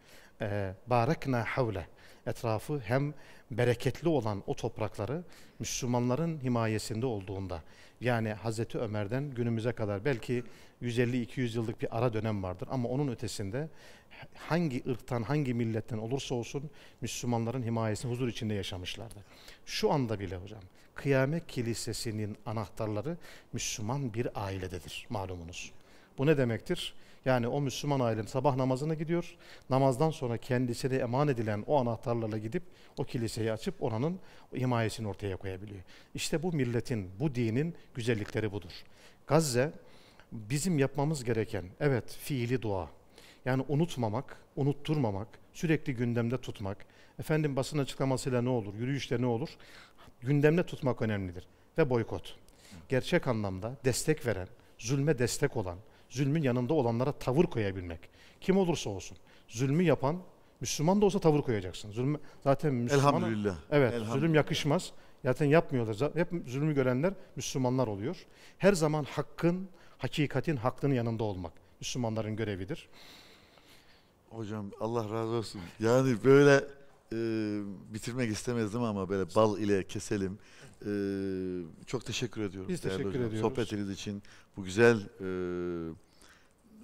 e, barakna havle etrafı hem bereketli olan o toprakları Müslümanların himayesinde olduğunda yani Hazreti Ömer'den günümüze kadar belki 150-200 yıllık bir ara dönem vardır ama onun ötesinde hangi ırktan, hangi milletten olursa olsun Müslümanların himayesinde huzur içinde yaşamışlardı. Şu anda bile hocam kıyamet kilisesinin anahtarları Müslüman bir ailededir malumunuz. Bu ne demektir? Yani o Müslüman ailem sabah namazına gidiyor. Namazdan sonra kendisine eman edilen o anahtarlarla gidip o kiliseyi açıp oranın himayesini ortaya koyabiliyor. İşte bu milletin, bu dinin güzellikleri budur. Gazze bizim yapmamız gereken evet fiili dua. Yani unutmamak, unutturmamak, sürekli gündemde tutmak. Efendim basın açıklamasıyla ne olur, yürüyüşte ne olur? Gündemde tutmak önemlidir ve boykot. Gerçek anlamda destek veren, zulme destek olan, zulmün yanında olanlara tavır koyabilmek. Kim olursa olsun. Zulmü yapan Müslüman da olsa tavır koyacaksın. Zulüm zaten Müslüman. Elhamdülillah. Evet, Elhamdülillah. zulüm yakışmaz. Zaten yapmıyorlar. Hep zulmü görenler Müslümanlar oluyor. Her zaman hakkın, hakikatin, hakkının yanında olmak Müslümanların görevidir. Hocam Allah razı olsun. Yani böyle e, bitirmek istemezdim ama böyle bal ile keselim. E, çok teşekkür ediyorum. Biz teşekkür hocam. ediyoruz. Sohbetiniz için bu güzel e,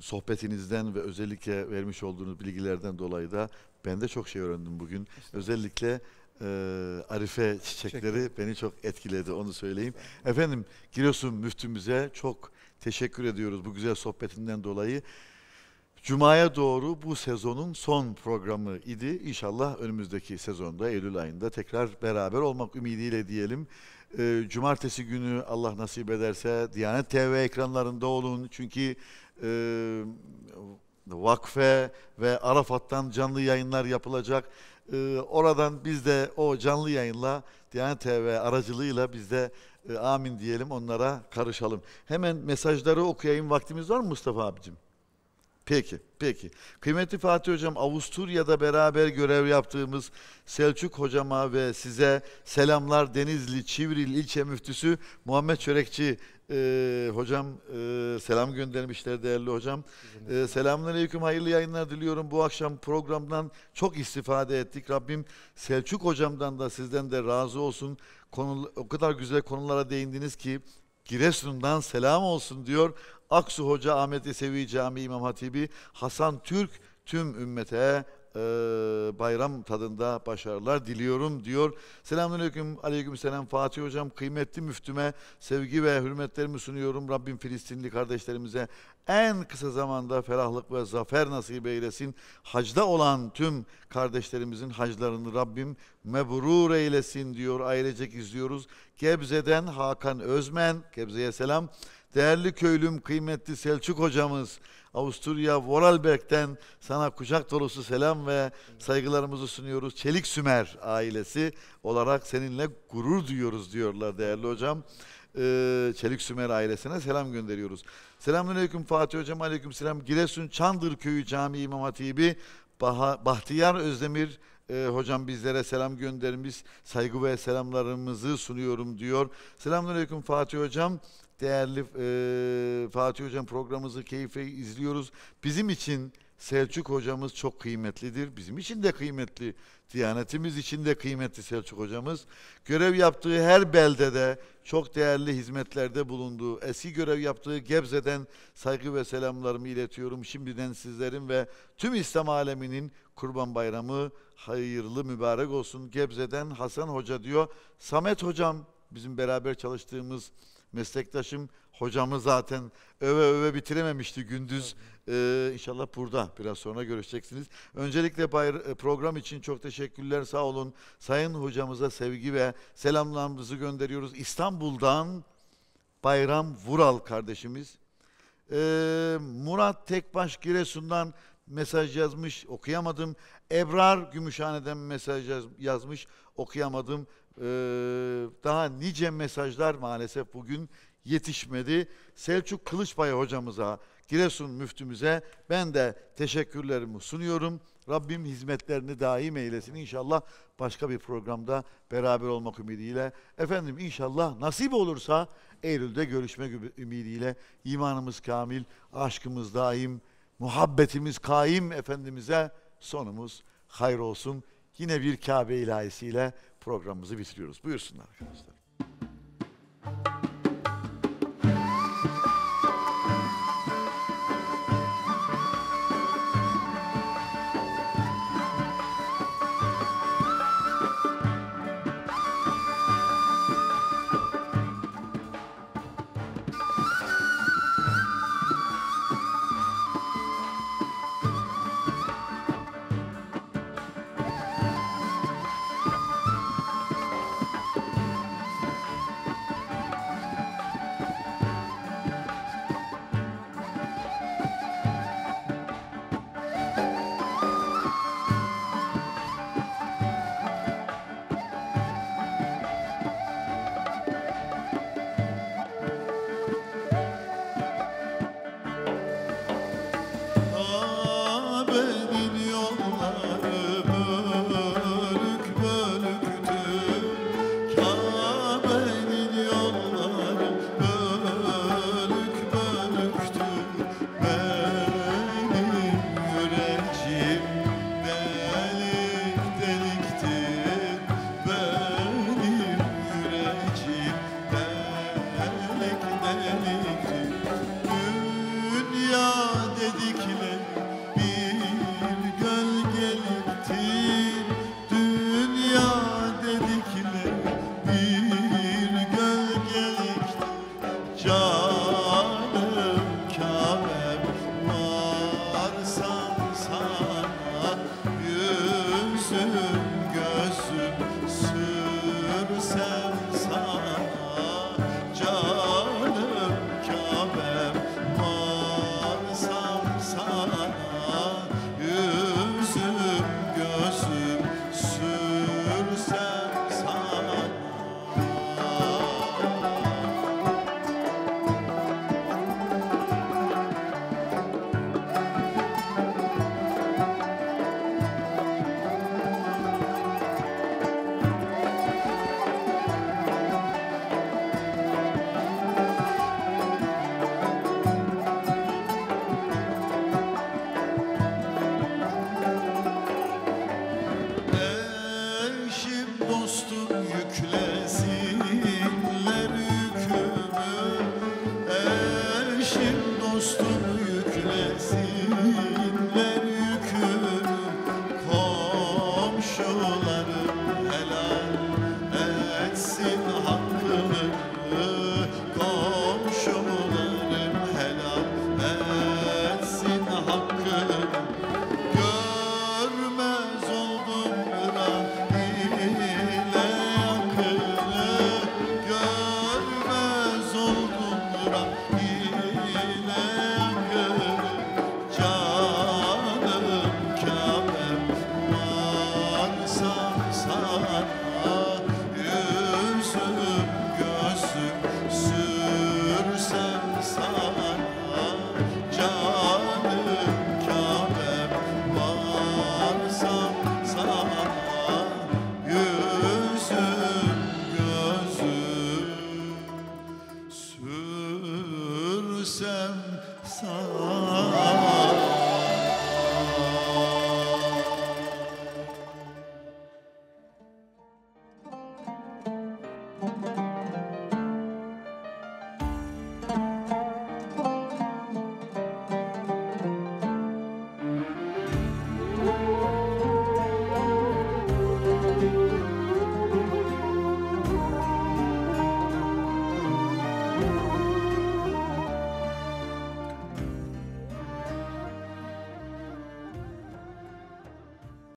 sohbetinizden ve özellikle vermiş olduğunuz bilgilerden dolayı da ben de çok şey öğrendim bugün. Özellikle e, Arife çiçekleri Çekil. beni çok etkiledi onu söyleyeyim. Efendim giriyorsun müftümüze çok teşekkür ediyoruz bu güzel sohbetinden dolayı. Cuma'ya doğru bu sezonun son programı idi. İnşallah önümüzdeki sezonda Eylül ayında tekrar beraber olmak ümidiyle diyelim. E, cumartesi günü Allah nasip ederse Diyanet TV ekranlarında olun. Çünkü e, vakfe ve Arafat'tan canlı yayınlar yapılacak. E, oradan biz de o canlı yayınla Diyanet TV aracılığıyla biz de e, amin diyelim onlara karışalım. Hemen mesajları okuyayım. Vaktimiz var mı Mustafa abicim? Peki, peki. Kıymetli Fatih Hocam, Avusturya'da beraber görev yaptığımız Selçuk Hocama ve size selamlar Denizli Çivril ilçe müftüsü Muhammed Çörekçi e, hocam e, selam göndermişler değerli hocam. E, Selamünaleyküm, hayırlı yayınlar diliyorum. Bu akşam programdan çok istifade ettik. Rabbim Selçuk Hocam'dan da sizden de razı olsun. Konu, o kadar güzel konulara değindiniz ki Giresun'dan selam olsun diyor. Aksu Hoca Ahmet Yesevi Camii İmam Hatibi Hasan Türk tüm ümmete e, bayram tadında başarılar diliyorum diyor. Selamünaleyküm, aleykümselam Fatih Hocam. Kıymetli müftüme sevgi ve hürmetlerimi sunuyorum. Rabbim Filistinli kardeşlerimize en kısa zamanda ferahlık ve zafer nasip eylesin. Hacda olan tüm kardeşlerimizin haclarını Rabbim mebrur eylesin diyor. Ailecek izliyoruz. Gebze'den Hakan Özmen, Gebze'ye selam. Değerli köylüm, kıymetli Selçuk hocamız, Avusturya Vorarlberg'den sana kucak dolusu selam ve saygılarımızı sunuyoruz. Çelik Sümer ailesi olarak seninle gurur duyuyoruz diyorlar değerli hocam. Ee, Çelik Sümer ailesine selam gönderiyoruz. Selamünaleyküm Fatih Hocam, aleyküm selam. Giresun Çandır Köyü Camii İmam Hatibi bah Bahtiyar Özdemir e, hocam bizlere selam göndermiş. Saygı ve selamlarımızı sunuyorum diyor. Selamünaleyküm Fatih Hocam değerli e, Fatih Hocam programımızı keyifle izliyoruz. Bizim için Selçuk hocamız çok kıymetlidir. Bizim için de kıymetli. Diyanetimiz için de kıymetli Selçuk hocamız. Görev yaptığı her beldede çok değerli hizmetlerde bulunduğu Eski görev yaptığı Gebze'den saygı ve selamlarımı iletiyorum. Şimdiden sizlerin ve tüm İslam aleminin Kurban Bayramı hayırlı mübarek olsun. Gebze'den Hasan Hoca diyor. Samet hocam bizim beraber çalıştığımız Meslektaşım hocamı zaten öve öve bitirememişti gündüz. Ee, inşallah burada biraz sonra görüşeceksiniz. Öncelikle bayra- e, program için çok teşekkürler sağ olun. Sayın hocamıza sevgi ve selamlarımızı gönderiyoruz. İstanbul'dan Bayram Vural kardeşimiz. Ee, Murat Tekbaş Giresun'dan mesaj yazmış okuyamadım. Ebrar Gümüşhane'den mesaj yazmış okuyamadım. Ee, daha nice mesajlar maalesef bugün yetişmedi. Selçuk Kılıçbay hocamıza, Giresun müftümüze ben de teşekkürlerimi sunuyorum. Rabbim hizmetlerini daim eylesin. İnşallah başka bir programda beraber olmak ümidiyle. Efendim inşallah nasip olursa Eylül'de görüşmek ümidiyle imanımız kamil, aşkımız daim, muhabbetimiz kaim Efendimiz'e sonumuz hayır olsun. Yine bir Kabe ilahisiyle programımızı bitiriyoruz. Buyursunlar arkadaşlar.